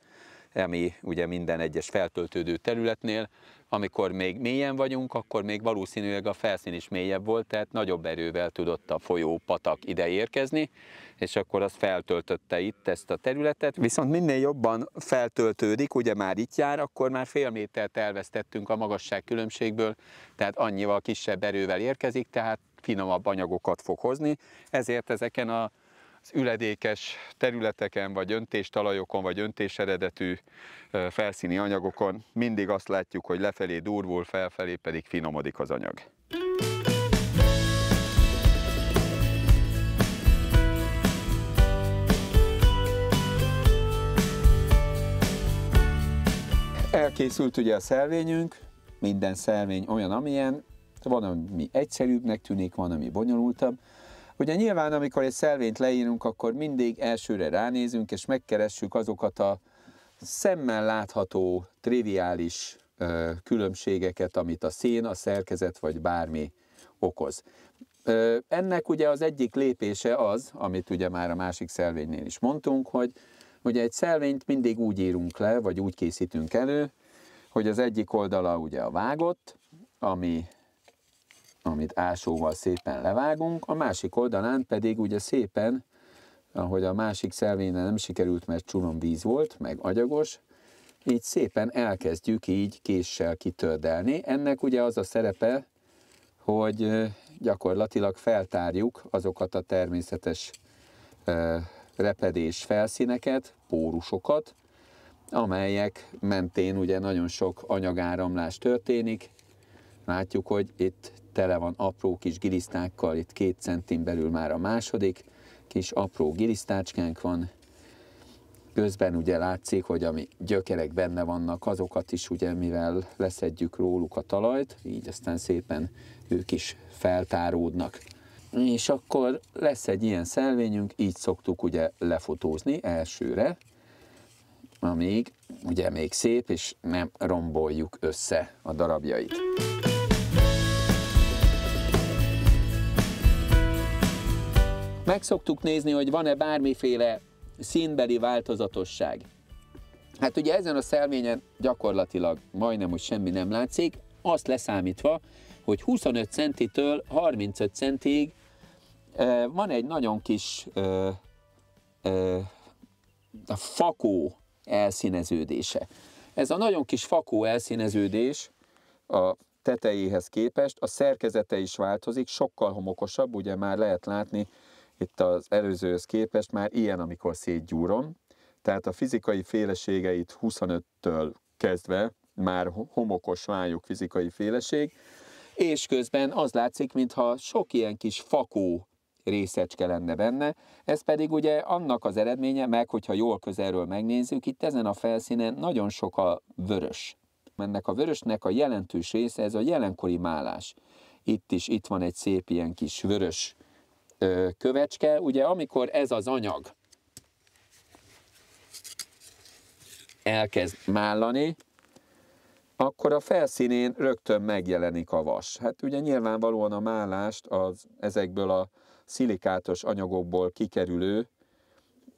ami ugye minden egyes feltöltődő területnél, amikor még mélyen vagyunk, akkor még valószínűleg a felszín is mélyebb volt, tehát nagyobb erővel tudott a folyó patak ide érkezni, és akkor az feltöltötte itt ezt a területet. Viszont minél jobban feltöltődik, ugye már itt jár, akkor már fél métert elvesztettünk a magasság különbségből, tehát annyival kisebb erővel érkezik, tehát finomabb anyagokat fog hozni, ezért ezeken a az üledékes területeken, vagy öntéstalajokon, vagy öntés eredetű felszíni anyagokon mindig azt látjuk, hogy lefelé durvul, felfelé pedig finomodik az anyag. Elkészült ugye a szelvényünk, minden szelvény olyan, amilyen, van, ami egyszerűbbnek tűnik, van, ami bonyolultabb. Ugye nyilván, amikor egy szelvényt leírunk, akkor mindig elsőre ránézünk, és megkeressük azokat a szemmel látható, triviális ö, különbségeket, amit a szén, a szerkezet vagy bármi okoz. Ö, ennek ugye az egyik lépése az, amit ugye már a másik szelvénynél is mondtunk, hogy ugye egy szelvényt mindig úgy írunk le, vagy úgy készítünk elő, hogy az egyik oldala ugye a vágott, ami amit ásóval szépen levágunk, a másik oldalán pedig ugye szépen, ahogy a másik szelvéne nem sikerült, mert csulom víz volt, meg agyagos, így szépen elkezdjük így késsel kitördelni. Ennek ugye az a szerepe, hogy gyakorlatilag feltárjuk azokat a természetes repedés felszíneket, pórusokat, amelyek mentén ugye nagyon sok anyagáramlás történik, Látjuk, hogy itt tele van apró kis gilisztákkal, itt két centin belül már a második kis apró gilisztácskánk van. Közben ugye látszik, hogy ami gyökerek benne vannak, azokat is ugye, mivel leszedjük róluk a talajt, így aztán szépen ők is feltáródnak. És akkor lesz egy ilyen szelvényünk, így szoktuk ugye lefotózni elsőre, amíg ugye még szép, és nem romboljuk össze a darabjait. Meg szoktuk nézni, hogy van-e bármiféle színbeli változatosság. Hát ugye ezen a szelvényen gyakorlatilag majdnem, hogy semmi nem látszik, azt leszámítva, hogy 25 centitől 35 centig van egy nagyon kis ö, ö, a fakó elszíneződése. Ez a nagyon kis fakó elszíneződés a tetejéhez képest a szerkezete is változik, sokkal homokosabb, ugye már lehet látni, itt az előzőhöz képest már ilyen, amikor szétgyúrom, tehát a fizikai féleségeit 25-től kezdve már homokos vájuk fizikai féleség, és közben az látszik, mintha sok ilyen kis fakó részecske lenne benne, ez pedig ugye annak az eredménye, meg hogyha jól közelről megnézzük, itt ezen a felszínen nagyon sok a vörös. Ennek a vörösnek a jelentős része ez a jelenkori málás. Itt is, itt van egy szép ilyen kis vörös kövecske. Ugye amikor ez az anyag elkezd mállani, akkor a felszínén rögtön megjelenik a vas. Hát ugye nyilvánvalóan a mállást az ezekből a szilikátos anyagokból kikerülő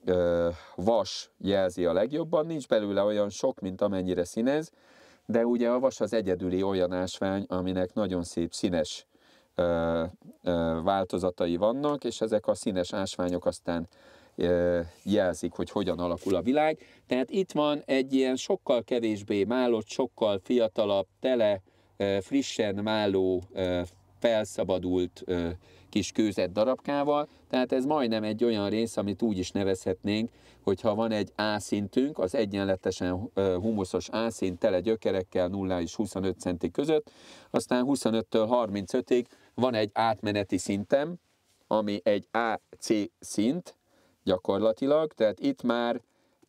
ö, vas jelzi a legjobban, nincs belőle olyan sok, mint amennyire színez, de ugye a vas az egyedüli olyan ásvány, aminek nagyon szép színes ö, ö, változatai vannak, és ezek a színes ásványok aztán ö, jelzik, hogy hogyan alakul a világ. Tehát itt van egy ilyen sokkal kevésbé málott, sokkal fiatalabb, tele, ö, frissen máló, ö, felszabadult ö, kis kőzet darabkával, tehát ez majdnem egy olyan rész, amit úgy is nevezhetnénk, hogyha van egy A szintünk, az egyenletesen humuszos A szint tele gyökerekkel 0 és 25 centi között, aztán 25-től 35-ig van egy átmeneti szintem, ami egy AC szint gyakorlatilag, tehát itt már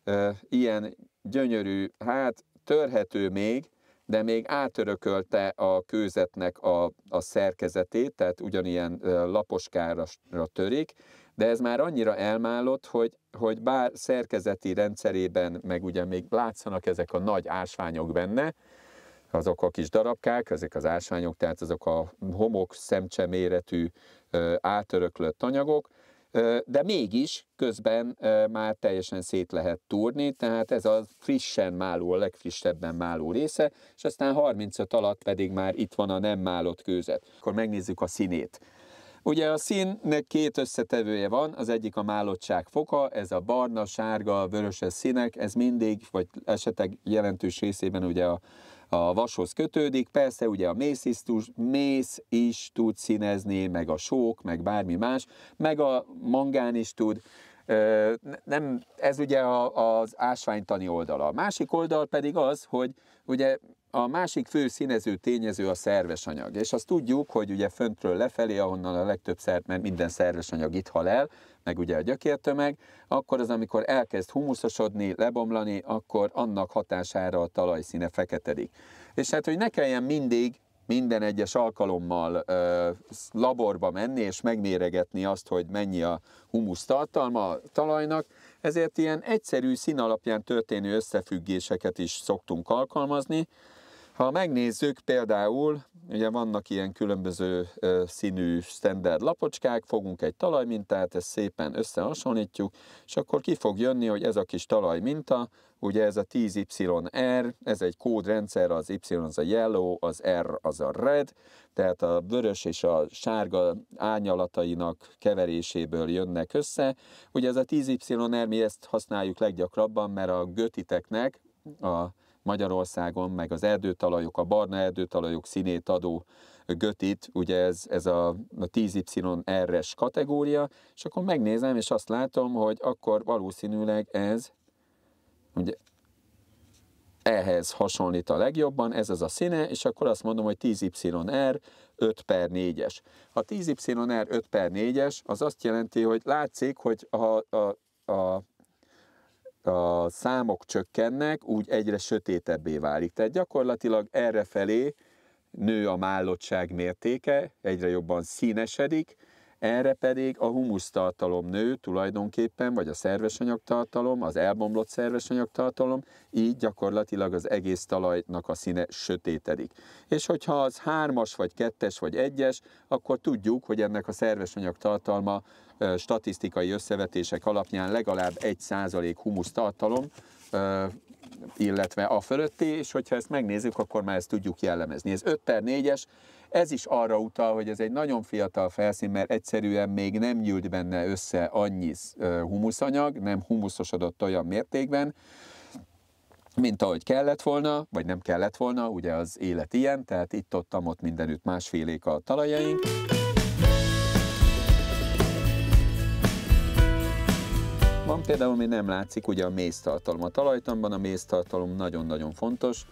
e, ilyen gyönyörű, hát törhető még, de még átörökölte a kőzetnek a, a szerkezetét, tehát ugyanilyen laposkára törik, de ez már annyira elmálott, hogy, hogy bár szerkezeti rendszerében, meg ugye még látszanak ezek a nagy ásványok benne, azok a kis darabkák, ezek az ásványok, tehát azok a homok szemcse méretű átöröklött anyagok, de mégis közben már teljesen szét lehet túrni, tehát ez a frissen máló, a legfrissebben máló része, és aztán 35 alatt pedig már itt van a nem málott kőzet. Akkor megnézzük a színét. Ugye a színnek két összetevője van, az egyik a málottság foka, ez a barna, sárga, vöröses színek, ez mindig, vagy esetek jelentős részében ugye a a vashoz kötődik, persze ugye a mész is, tud, mész is tud színezni, meg a sók, meg bármi más, meg a mangán is tud, nem, ez ugye az ásványtani oldala. A másik oldal pedig az, hogy ugye a másik fő színező tényező a szerves anyag, és azt tudjuk, hogy ugye föntről lefelé, ahonnan a legtöbb szert, mert minden szerves anyag itt hal el, meg ugye a gyökértömeg, akkor az, amikor elkezd humuszosodni, lebomlani, akkor annak hatására a talajszíne feketedik. És hát, hogy ne kelljen mindig minden egyes alkalommal ö, laborba menni és megméregetni azt, hogy mennyi a humusz tartalma a talajnak, ezért ilyen egyszerű szín alapján történő összefüggéseket is szoktunk alkalmazni, ha megnézzük például, ugye vannak ilyen különböző színű standard lapocskák, fogunk egy talajmintát, ezt szépen összehasonlítjuk, és akkor ki fog jönni, hogy ez a kis talajminta, ugye ez a 10YR, ez egy kódrendszer, az Y az a yellow, az R az a red, tehát a vörös és a sárga ányalatainak keveréséből jönnek össze. Ugye ez a 10YR, mi ezt használjuk leggyakrabban, mert a götiteknek a Magyarországon, meg az erdőtalajok, a barna erdőtalajok színét adó götit, ugye ez, ez a 10YR-es kategória, és akkor megnézem, és azt látom, hogy akkor valószínűleg ez, ugye ehhez hasonlít a legjobban, ez az a színe, és akkor azt mondom, hogy 10YR er, 5 per 4-es. A 10YR er, 5 per 4-es az azt jelenti, hogy látszik, hogy ha a, a, a a számok csökkennek, úgy egyre sötétebbé válik. Tehát gyakorlatilag erre felé nő a mállottság mértéke, egyre jobban színesedik, erre pedig a humusztartalom nő tulajdonképpen, vagy a szerves anyagtartalom, az elbomlott szerves anyagtartalom, így gyakorlatilag az egész talajnak a színe sötétedik. És hogyha az hármas, vagy kettes, vagy egyes, akkor tudjuk, hogy ennek a szerves anyagtartalma statisztikai összevetések alapján legalább 1% humusz tartalom, illetve a fölötti, és hogyha ezt megnézzük, akkor már ezt tudjuk jellemezni. Ez 5 per 4-es, ez is arra utal, hogy ez egy nagyon fiatal felszín, mert egyszerűen még nem gyűlt benne össze annyi humuszanyag, nem humuszosodott olyan mértékben, mint ahogy kellett volna, vagy nem kellett volna, ugye az élet ilyen, tehát itt-ott, ott mindenütt másfélék a talajaink. Például még nem látszik ugye a méztartalom. A talajtamban a méztartalom nagyon-nagyon fontos,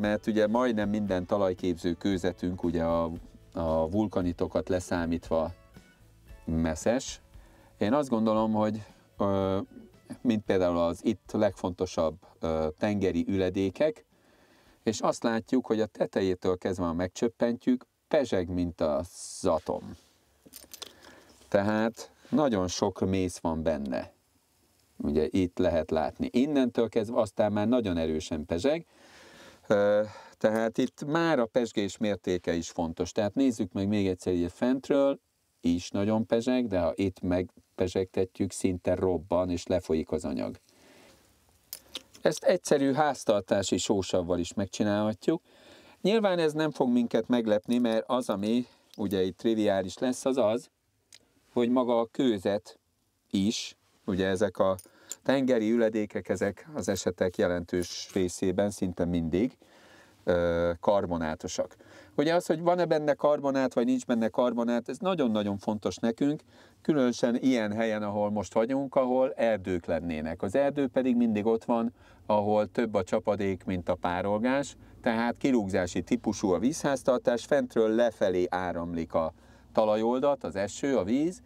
mert ugye majdnem minden talajképző kőzetünk ugye a, a vulkanitokat leszámítva meszes. Én azt gondolom, hogy mint például az itt legfontosabb tengeri üledékek, és azt látjuk, hogy a tetejétől kezdve, ha megcsöppentjük, pezseg, mint a zatom. Tehát nagyon sok mész van benne. Ugye itt lehet látni. Innentől kezdve aztán már nagyon erősen pezseg, tehát itt már a pesgés mértéke is fontos. Tehát nézzük meg még egyszer így fentről, is nagyon pezseg, de ha itt megpezsegtetjük, szinte robban és lefolyik az anyag. Ezt egyszerű háztartási sósavval is megcsinálhatjuk. Nyilván ez nem fog minket meglepni, mert az, ami ugye itt triviális lesz, az az, hogy maga a kőzet is Ugye ezek a tengeri üledékek, ezek az esetek jelentős részében szinte mindig karbonátosak. Ugye az, hogy van-e benne karbonát, vagy nincs benne karbonát, ez nagyon-nagyon fontos nekünk, különösen ilyen helyen, ahol most vagyunk, ahol erdők lennének. Az erdő pedig mindig ott van, ahol több a csapadék, mint a párolgás, tehát kirúgzási típusú a vízháztartás, fentről lefelé áramlik a talajoldat, az eső, a víz,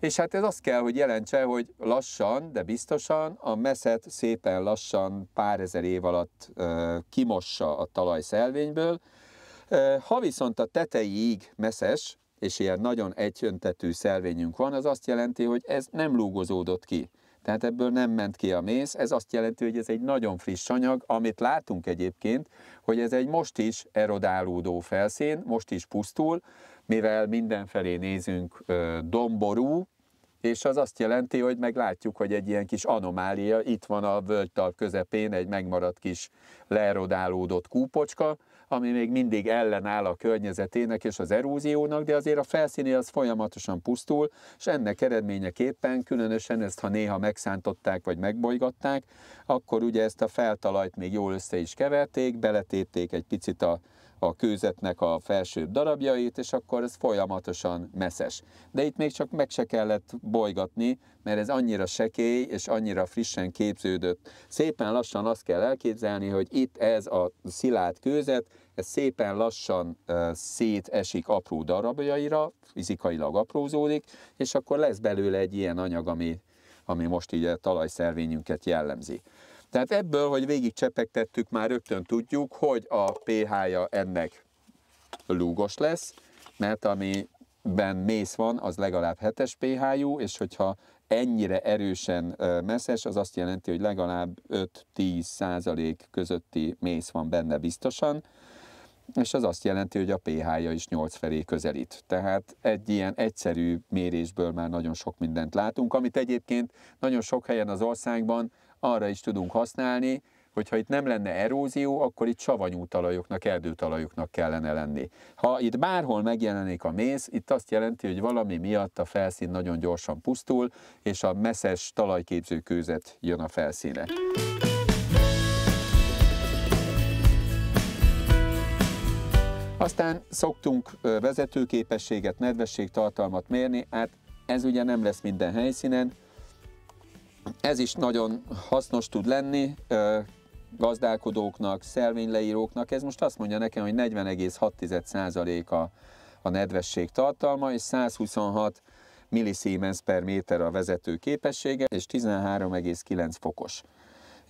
és hát ez azt kell, hogy jelentse, hogy lassan, de biztosan a meszet szépen lassan pár ezer év alatt ö, kimossa a talaj szelvényből. Ö, ha viszont a tetejéig meszes, és ilyen nagyon egyöntetű szelvényünk van, az azt jelenti, hogy ez nem lúgozódott ki. Tehát ebből nem ment ki a mész, ez azt jelenti, hogy ez egy nagyon friss anyag, amit látunk egyébként, hogy ez egy most is erodálódó felszín, most is pusztul, mivel mindenfelé nézünk domború, és az azt jelenti, hogy meglátjuk, hogy egy ilyen kis anomália, itt van a völgytal közepén egy megmaradt kis leerodálódott kúpocska, ami még mindig ellenáll a környezetének és az eróziónak, de azért a felszíné az folyamatosan pusztul, és ennek eredményeképpen, különösen ezt ha néha megszántották vagy megbolygatták, akkor ugye ezt a feltalajt még jól össze is keverték, beletétték egy picit a a kőzetnek a felsőbb darabjait, és akkor ez folyamatosan meszes. De itt még csak meg se kellett bolygatni, mert ez annyira sekély és annyira frissen képződött. Szépen lassan azt kell elképzelni, hogy itt ez a szilárd kőzet, ez szépen lassan szétesik apró darabjaira, fizikailag aprózódik, és akkor lesz belőle egy ilyen anyag, ami, ami most így a talajszervényünket jellemzi. Tehát ebből, hogy végig csepegtettük, már rögtön tudjuk, hogy a pH-ja ennek lúgos lesz, mert amiben mész van, az legalább 7-es pH-jú, és hogyha ennyire erősen messzes, az azt jelenti, hogy legalább 5-10 százalék közötti mész van benne biztosan, és az azt jelenti, hogy a pH-ja is 8 felé közelít. Tehát egy ilyen egyszerű mérésből már nagyon sok mindent látunk, amit egyébként nagyon sok helyen az országban arra is tudunk használni, hogyha itt nem lenne erózió, akkor itt savanyú talajoknak, erdőtalajoknak kellene lenni. Ha itt bárhol megjelenik a méz, itt azt jelenti, hogy valami miatt a felszín nagyon gyorsan pusztul, és a messzes talajképzőkőzet jön a felszíne. Aztán szoktunk vezetőképességet, nedvességtartalmat mérni, hát ez ugye nem lesz minden helyszínen, ez is nagyon hasznos tud lenni gazdálkodóknak, szelvényleíróknak. Ez most azt mondja nekem, hogy 40,6% a, a nedvesség tartalma, és 126 millisiemens per méter a vezető képessége, és 13,9 fokos.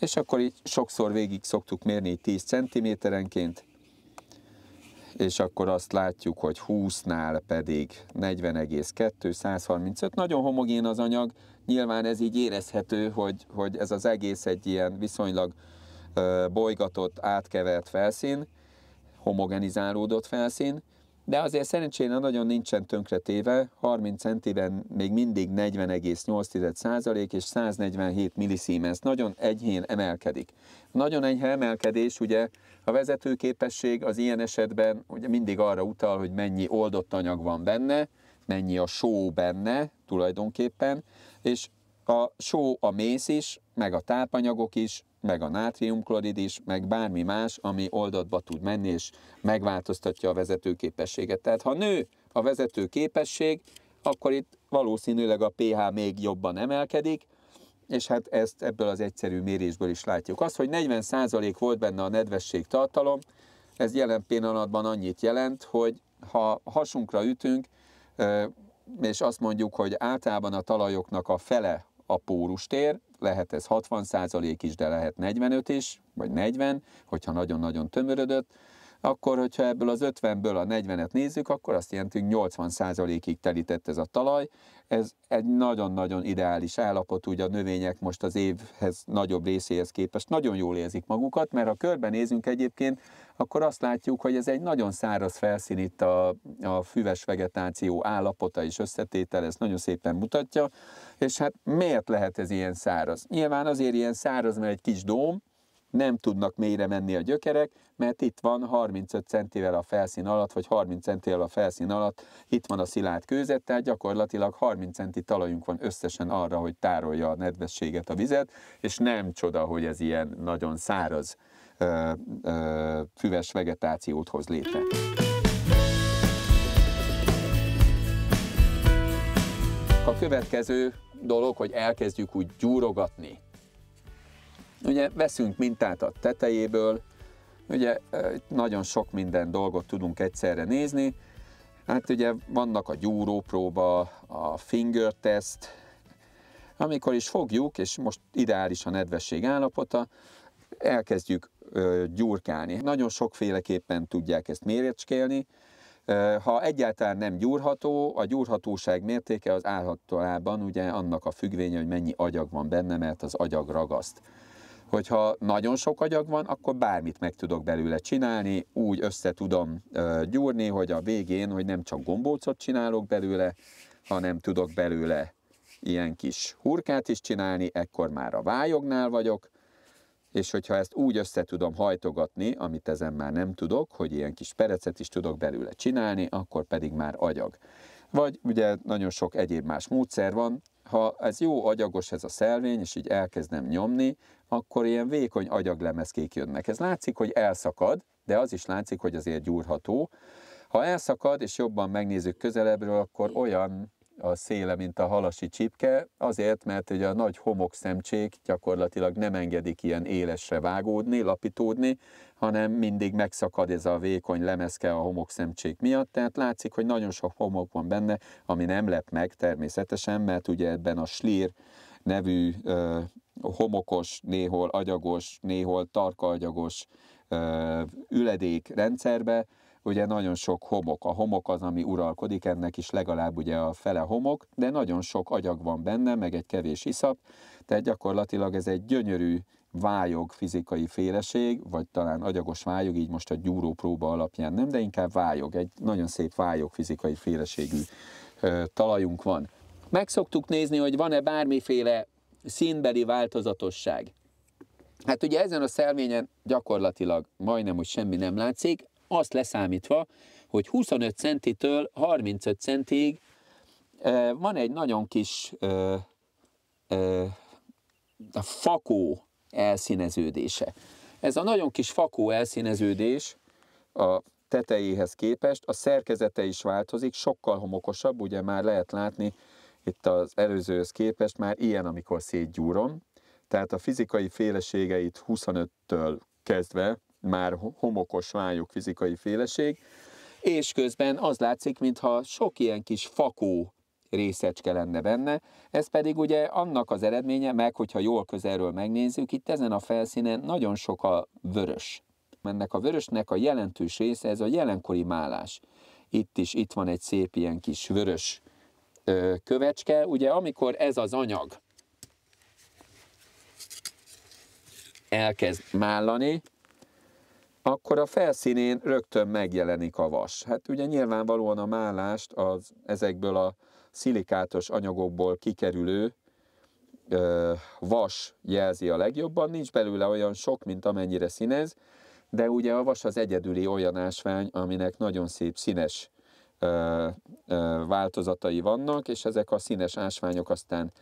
És akkor így sokszor végig szoktuk mérni 10 cm-enként, és akkor azt látjuk, hogy 20-nál pedig 40,2, 135, nagyon homogén az anyag, nyilván ez így érezhető, hogy, hogy ez az egész egy ilyen viszonylag bolygatott, átkevert felszín, homogenizálódott felszín, de azért szerencsére nagyon nincsen tönkretéve, 30 centiben még mindig 40,8 és 147 millisiemens, nagyon egyhén emelkedik. Nagyon enyhe emelkedés, ugye a vezetőképesség az ilyen esetben ugye mindig arra utal, hogy mennyi oldott anyag van benne, mennyi a só benne tulajdonképpen, és a só a mész is, meg a tápanyagok is, meg a nátriumklorid is, meg bármi más, ami oldatba tud menni, és megváltoztatja a vezetőképességet. Tehát ha nő a vezetőképesség, akkor itt valószínűleg a pH még jobban emelkedik, és hát ezt ebből az egyszerű mérésből is látjuk. Az, hogy 40% volt benne a nedvesség tartalom, ez jelen pillanatban annyit jelent, hogy ha hasunkra ütünk, és azt mondjuk, hogy általában a talajoknak a fele a pórustér, lehet ez 60 is, de lehet 45 is, vagy 40, hogyha nagyon-nagyon tömörödött, akkor hogyha ebből az 50-ből a 40-et nézzük, akkor azt jelentünk 80%-ig telített ez a talaj. Ez egy nagyon-nagyon ideális állapot, ugye a növények most az évhez nagyobb részéhez képest nagyon jól érzik magukat, mert ha körbenézünk egyébként, akkor azt látjuk, hogy ez egy nagyon száraz felszín itt a, a füves vegetáció állapota és összetétel, ezt nagyon szépen mutatja, és hát miért lehet ez ilyen száraz? Nyilván azért ilyen száraz, mert egy kis dóm, nem tudnak mélyre menni a gyökerek, mert itt van 35 centivel a felszín alatt, vagy 30 centivel a felszín alatt, itt van a szilárd kőzet, tehát gyakorlatilag 30 centi talajunk van összesen arra, hogy tárolja a nedvességet, a vizet, és nem csoda, hogy ez ilyen nagyon száraz ö, ö, füves vegetációt hoz létre. A következő dolog, hogy elkezdjük úgy gyúrogatni Ugye veszünk mintát a tetejéből, ugye nagyon sok minden dolgot tudunk egyszerre nézni, hát ugye vannak a gyúrópróba, a finger test, amikor is fogjuk, és most ideális a nedvesség állapota, elkezdjük gyúrkálni. Nagyon sokféleképpen tudják ezt mérőcskélni, ha egyáltalán nem gyúrható, a gyúrhatóság mértéke az általában ugye annak a függvénye, hogy mennyi agyag van benne, mert az agyag ragaszt hogyha nagyon sok agyag van, akkor bármit meg tudok belőle csinálni, úgy össze tudom gyúrni, hogy a végén, hogy nem csak gombócot csinálok belőle, hanem tudok belőle ilyen kis hurkát is csinálni, ekkor már a vályognál vagyok, és hogyha ezt úgy össze tudom hajtogatni, amit ezen már nem tudok, hogy ilyen kis perecet is tudok belőle csinálni, akkor pedig már agyag. Vagy ugye nagyon sok egyéb más módszer van, ha ez jó agyagos ez a szelvény, és így elkezdem nyomni, akkor ilyen vékony agyaglemezkék jönnek. Ez látszik, hogy elszakad, de az is látszik, hogy azért gyúrható. Ha elszakad, és jobban megnézzük közelebbről, akkor olyan a széle, mint a halasi csipke, azért, mert ugye a nagy homokszemcsék gyakorlatilag nem engedik ilyen élesre vágódni, lapítódni, hanem mindig megszakad ez a vékony lemezke a homokszemcsék miatt, tehát látszik, hogy nagyon sok homok van benne, ami nem lep meg természetesen, mert ugye ebben a slír nevű ö, homokos, néhol agyagos, néhol tarka agyagos ö, üledék rendszerbe, ugye nagyon sok homok. A homok az, ami uralkodik, ennek is legalább ugye a fele homok, de nagyon sok agyag van benne, meg egy kevés iszap, tehát gyakorlatilag ez egy gyönyörű vályog fizikai féleség, vagy talán agyagos vályog, így most a gyúró próba alapján nem, de inkább vályog, egy nagyon szép vályog fizikai féleségű talajunk van. Meg szoktuk nézni, hogy van-e bármiféle színbeli változatosság. Hát ugye ezen a szelvényen gyakorlatilag majdnem, hogy semmi nem látszik, azt leszámítva, hogy 25 centitől 35 centig van egy nagyon kis ö, ö, fakó elszíneződése. Ez a nagyon kis fakó elszíneződés a tetejéhez képest, a szerkezete is változik, sokkal homokosabb, ugye már lehet látni, itt az előzőhöz képest már ilyen, amikor szétgyúrom, tehát a fizikai féleségeit 25-től kezdve már homokos vályuk fizikai féleség, és közben az látszik, mintha sok ilyen kis fakó részecske lenne benne, ez pedig ugye annak az eredménye, meg hogyha jól közelről megnézzük, itt ezen a felszínen nagyon sok a vörös. Ennek a vörösnek a jelentős része ez a jelenkori málás. Itt is, itt van egy szép ilyen kis vörös kövecske, ugye amikor ez az anyag elkezd mállani, akkor a felszínén rögtön megjelenik a vas. Hát ugye nyilvánvalóan a mállást az ezekből a szilikátos anyagokból kikerülő ö, vas jelzi a legjobban, nincs belőle olyan sok, mint amennyire színez, de ugye a vas az egyedüli olyan ásvány, aminek nagyon szép színes változatai vannak, és ezek a színes ásványok aztán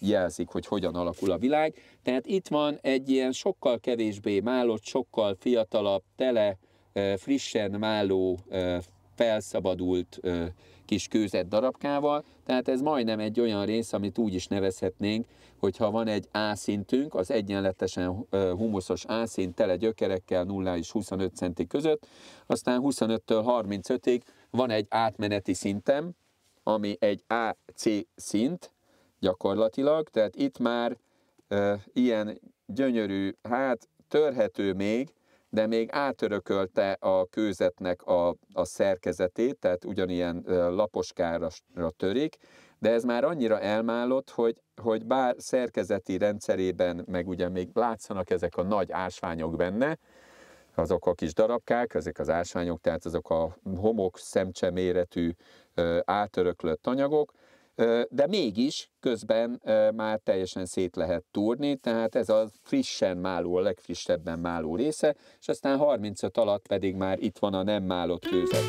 jelzik, hogy hogyan alakul a világ. Tehát itt van egy ilyen sokkal kevésbé málott, sokkal fiatalabb, tele, frissen máló, felszabadult kis kőzet darabkával, tehát ez majdnem egy olyan rész, amit úgy is nevezhetnénk, hogyha van egy A-szintünk, az egyenletesen humuszos A-szint tele gyökerekkel 0 és 25 centi között, aztán 25-től 35-ig van egy átmeneti szintem, ami egy AC szint gyakorlatilag, tehát itt már e, ilyen gyönyörű, hát törhető még, de még átörökölte a kőzetnek a, a szerkezetét, tehát ugyanilyen laposkára törik, de ez már annyira elmállott, hogy, hogy bár szerkezeti rendszerében, meg ugye még látszanak ezek a nagy ásványok benne, azok a kis darabkák, ezek az ásványok, tehát azok a homok szemcse méretű átöröklött anyagok, de mégis közben már teljesen szét lehet túrni, tehát ez a frissen máló, a legfrissebben máló része, és aztán 35 alatt pedig már itt van a nem málott kőzet.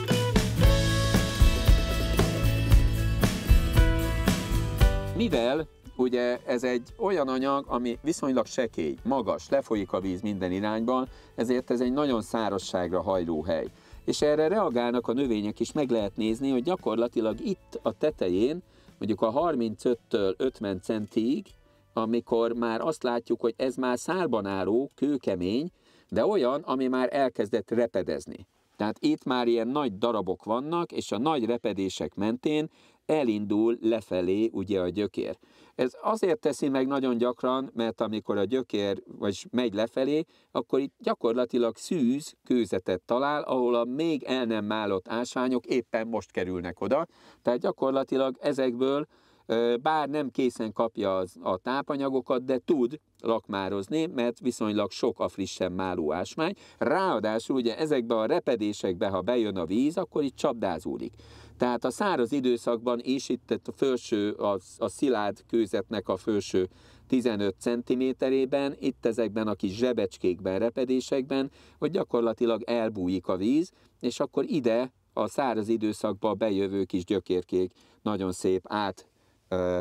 Mivel Ugye ez egy olyan anyag, ami viszonylag sekély, magas, lefolyik a víz minden irányban, ezért ez egy nagyon szárazságra hajló hely. És erre reagálnak a növények is, meg lehet nézni, hogy gyakorlatilag itt a tetején mondjuk a 35-től 50 centig, amikor már azt látjuk, hogy ez már szálban álló, kőkemény, de olyan, ami már elkezdett repedezni. Tehát itt már ilyen nagy darabok vannak, és a nagy repedések mentén elindul lefelé ugye a gyökér. Ez azért teszi meg nagyon gyakran, mert amikor a gyökér vagy megy lefelé, akkor itt gyakorlatilag szűz kőzetet talál, ahol a még el nem málott ásványok éppen most kerülnek oda. Tehát gyakorlatilag ezekből bár nem készen kapja az, a tápanyagokat, de tud lakmározni, mert viszonylag sok a frissen máló ásvány. Ráadásul ugye ezekbe a repedésekbe, ha bejön a víz, akkor itt csapdázódik. Tehát a száraz időszakban is itt a felső, a, a szilárd kőzetnek a felső 15 cm-ében, itt ezekben a kis zsebecskékben, repedésekben, hogy gyakorlatilag elbújik a víz, és akkor ide a száraz időszakban bejövő kis gyökérkék nagyon szép át ö,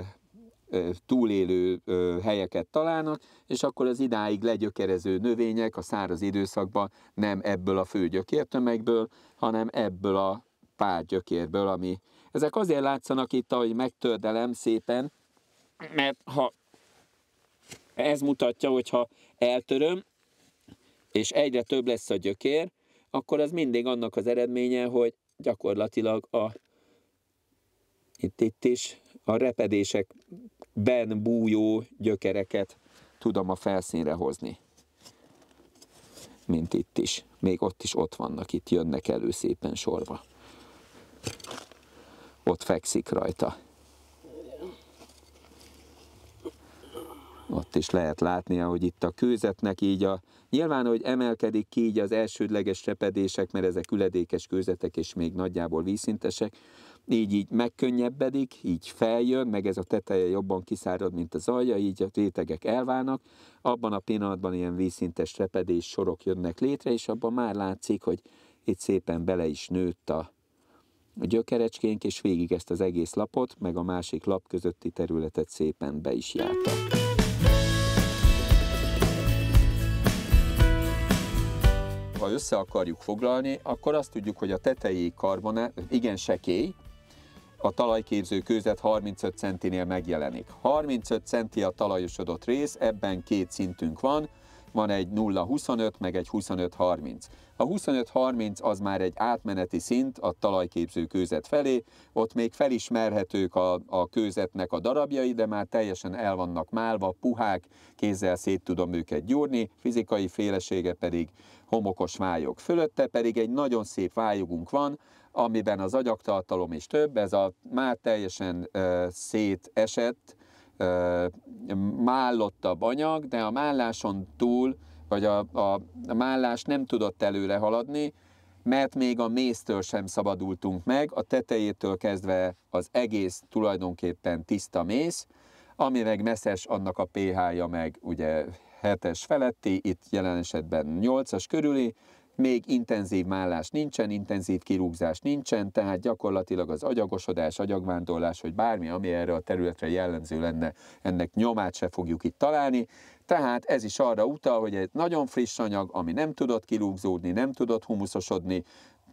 ö, túlélő ö, helyeket találnak, és akkor az idáig legyökerező növények a száraz időszakban nem ebből a fő gyökértömegből, hanem ebből a pár gyökérből, ami ezek azért látszanak itt, ahogy megtördelem szépen, mert ha ez mutatja, hogyha eltöröm, és egyre több lesz a gyökér, akkor az mindig annak az eredménye, hogy gyakorlatilag a itt, itt is a repedésekben bújó gyökereket tudom a felszínre hozni. Mint itt is. Még ott is ott vannak, itt jönnek elő szépen sorba. Ott fekszik rajta. Ott is lehet látni, hogy itt a kőzetnek így a... Nyilván, hogy emelkedik ki így az elsődleges repedések, mert ezek üledékes kőzetek és még nagyjából vízszintesek, így így megkönnyebbedik, így feljön, meg ez a teteje jobban kiszárad, mint az alja, így a rétegek elválnak. Abban a pillanatban ilyen vízszintes repedés sorok jönnek létre, és abban már látszik, hogy itt szépen bele is nőtt a gyökerecskénk, és végig ezt az egész lapot, meg a másik lap közötti területet szépen be is járta. Ha össze akarjuk foglalni, akkor azt tudjuk, hogy a tetejé karbona igen sekély, a talajképző kőzet 35 centinél megjelenik. 35 centi a talajosodott rész, ebben két szintünk van, van egy 0-25, meg egy 25-30. A 25-30 az már egy átmeneti szint a talajképző kőzet felé, ott még felismerhetők a, a kőzetnek a darabjai, de már teljesen el vannak málva, puhák, kézzel szét tudom őket gyúrni, fizikai félesége pedig homokos vályok. Fölötte pedig egy nagyon szép vályogunk van, amiben az agyaktartalom is több, ez a már teljesen uh, szétesett, mállottabb anyag, de a málláson túl, vagy a, a mállás nem tudott előre haladni, mert még a méztől sem szabadultunk meg, a tetejétől kezdve az egész tulajdonképpen tiszta méz, ami meg meszes, annak a pH-ja meg ugye 7-es feletti, itt jelen esetben 8-as körüli, még intenzív mállás nincsen, intenzív kirúgzás nincsen, tehát gyakorlatilag az agyagosodás, agyagvándorlás, hogy bármi, ami erre a területre jellemző lenne, ennek nyomát se fogjuk itt találni. Tehát ez is arra utal, hogy egy nagyon friss anyag, ami nem tudott kirúgzódni, nem tudott humuszosodni,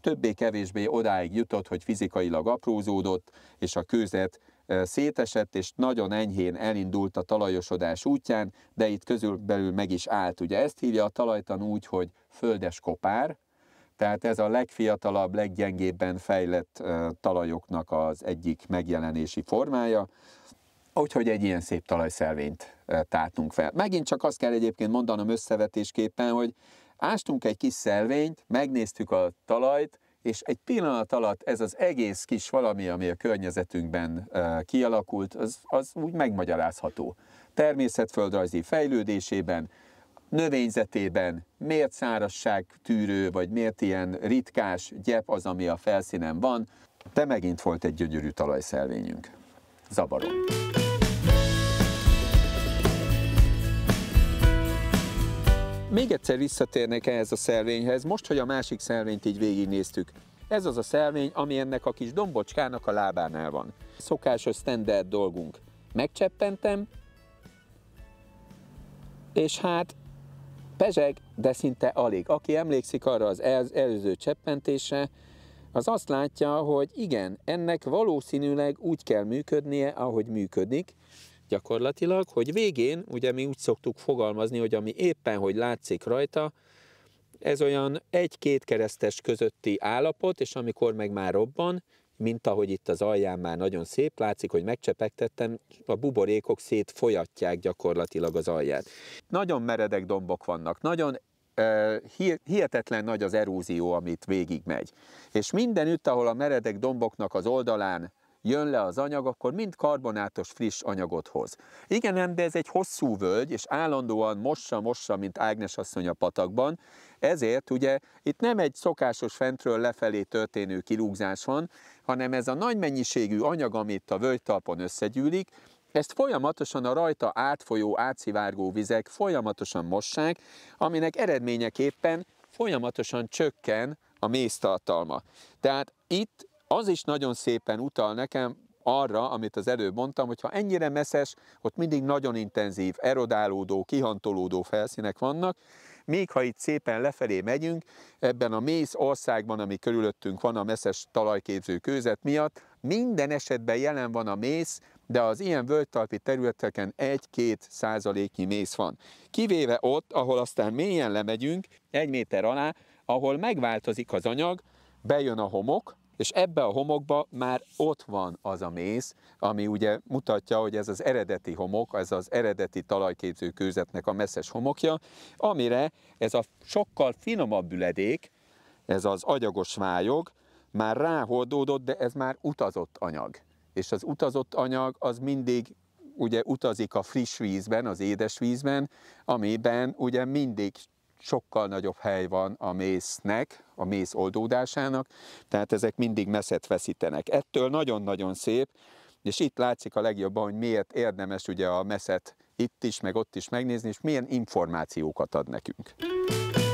többé-kevésbé odáig jutott, hogy fizikailag aprózódott, és a kőzet szétesett, és nagyon enyhén elindult a talajosodás útján, de itt közülbelül meg is állt. Ugye ezt hívja a talajtan úgy, hogy földes kopár, tehát ez a legfiatalabb, leggyengébben fejlett talajoknak az egyik megjelenési formája. Úgyhogy egy ilyen szép talajszervényt tártunk fel. Megint csak azt kell egyébként mondanom összevetésképpen, hogy ástunk egy kis szelvényt, megnéztük a talajt, és egy pillanat alatt ez az egész kis valami, ami a környezetünkben kialakult, az, az úgy megmagyarázható. Természetföldrajzi fejlődésében, növényzetében, miért szárazság tűrő, vagy miért ilyen ritkás gyep az, ami a felszínen van, de megint volt egy gyönyörű talajszelvényünk. Zabarom. még egyszer visszatérnék ehhez a szelvényhez, most, hogy a másik szelvényt így végignéztük. Ez az a szelvény, ami ennek a kis dombocskának a lábánál van. Szokásos, standard dolgunk. Megcseppentem, és hát pezseg, de szinte alig. Aki emlékszik arra az el, előző cseppentésre, az azt látja, hogy igen, ennek valószínűleg úgy kell működnie, ahogy működik, gyakorlatilag, hogy végén, ugye mi úgy szoktuk fogalmazni, hogy ami éppen, hogy látszik rajta, ez olyan egy-két keresztes közötti állapot, és amikor meg már robban, mint ahogy itt az alján már nagyon szép, látszik, hogy megcsepegtettem, a buborékok szét folyatják gyakorlatilag az alját. Nagyon meredek dombok vannak, nagyon uh, hihetetlen nagy az erózió, amit végigmegy. És mindenütt, ahol a meredek domboknak az oldalán jön le az anyag, akkor mind karbonátos friss anyagot hoz. Igen, nem de ez egy hosszú völgy, és állandóan mossa, mossa, mint Ágnes asszony a patakban, ezért ugye itt nem egy szokásos fentről lefelé történő kirúgzás van, hanem ez a nagy mennyiségű anyag, amit a völgytalpon összegyűlik, ezt folyamatosan a rajta átfolyó, átszivárgó vizek folyamatosan mossák, aminek eredményeképpen folyamatosan csökken a méz tartalma. Tehát itt az is nagyon szépen utal nekem arra, amit az előbb mondtam, hogy ha ennyire meszes, ott mindig nagyon intenzív, erodálódó, kihantolódó felszínek vannak, még ha itt szépen lefelé megyünk, ebben a mész országban, ami körülöttünk van a meszes talajképző kőzet miatt, minden esetben jelen van a mész, de az ilyen völgytalpi területeken 1-2 százaléknyi mész van. Kivéve ott, ahol aztán mélyen lemegyünk, egy méter alá, ahol megváltozik az anyag, bejön a homok, és ebbe a homokba már ott van az a mész, ami ugye mutatja, hogy ez az eredeti homok, ez az eredeti talajképző kőzetnek a messzes homokja, amire ez a sokkal finomabb üledék, ez az agyagos vályog, már ráholdódott, de ez már utazott anyag. És az utazott anyag az mindig ugye utazik a friss vízben, az édes vízben, amiben ugye mindig sokkal nagyobb hely van a mésznek, a méz oldódásának, tehát ezek mindig meszet veszítenek. Ettől nagyon-nagyon szép, és itt látszik a legjobban, hogy miért érdemes ugye a meszet itt is, meg ott is megnézni, és milyen információkat ad nekünk.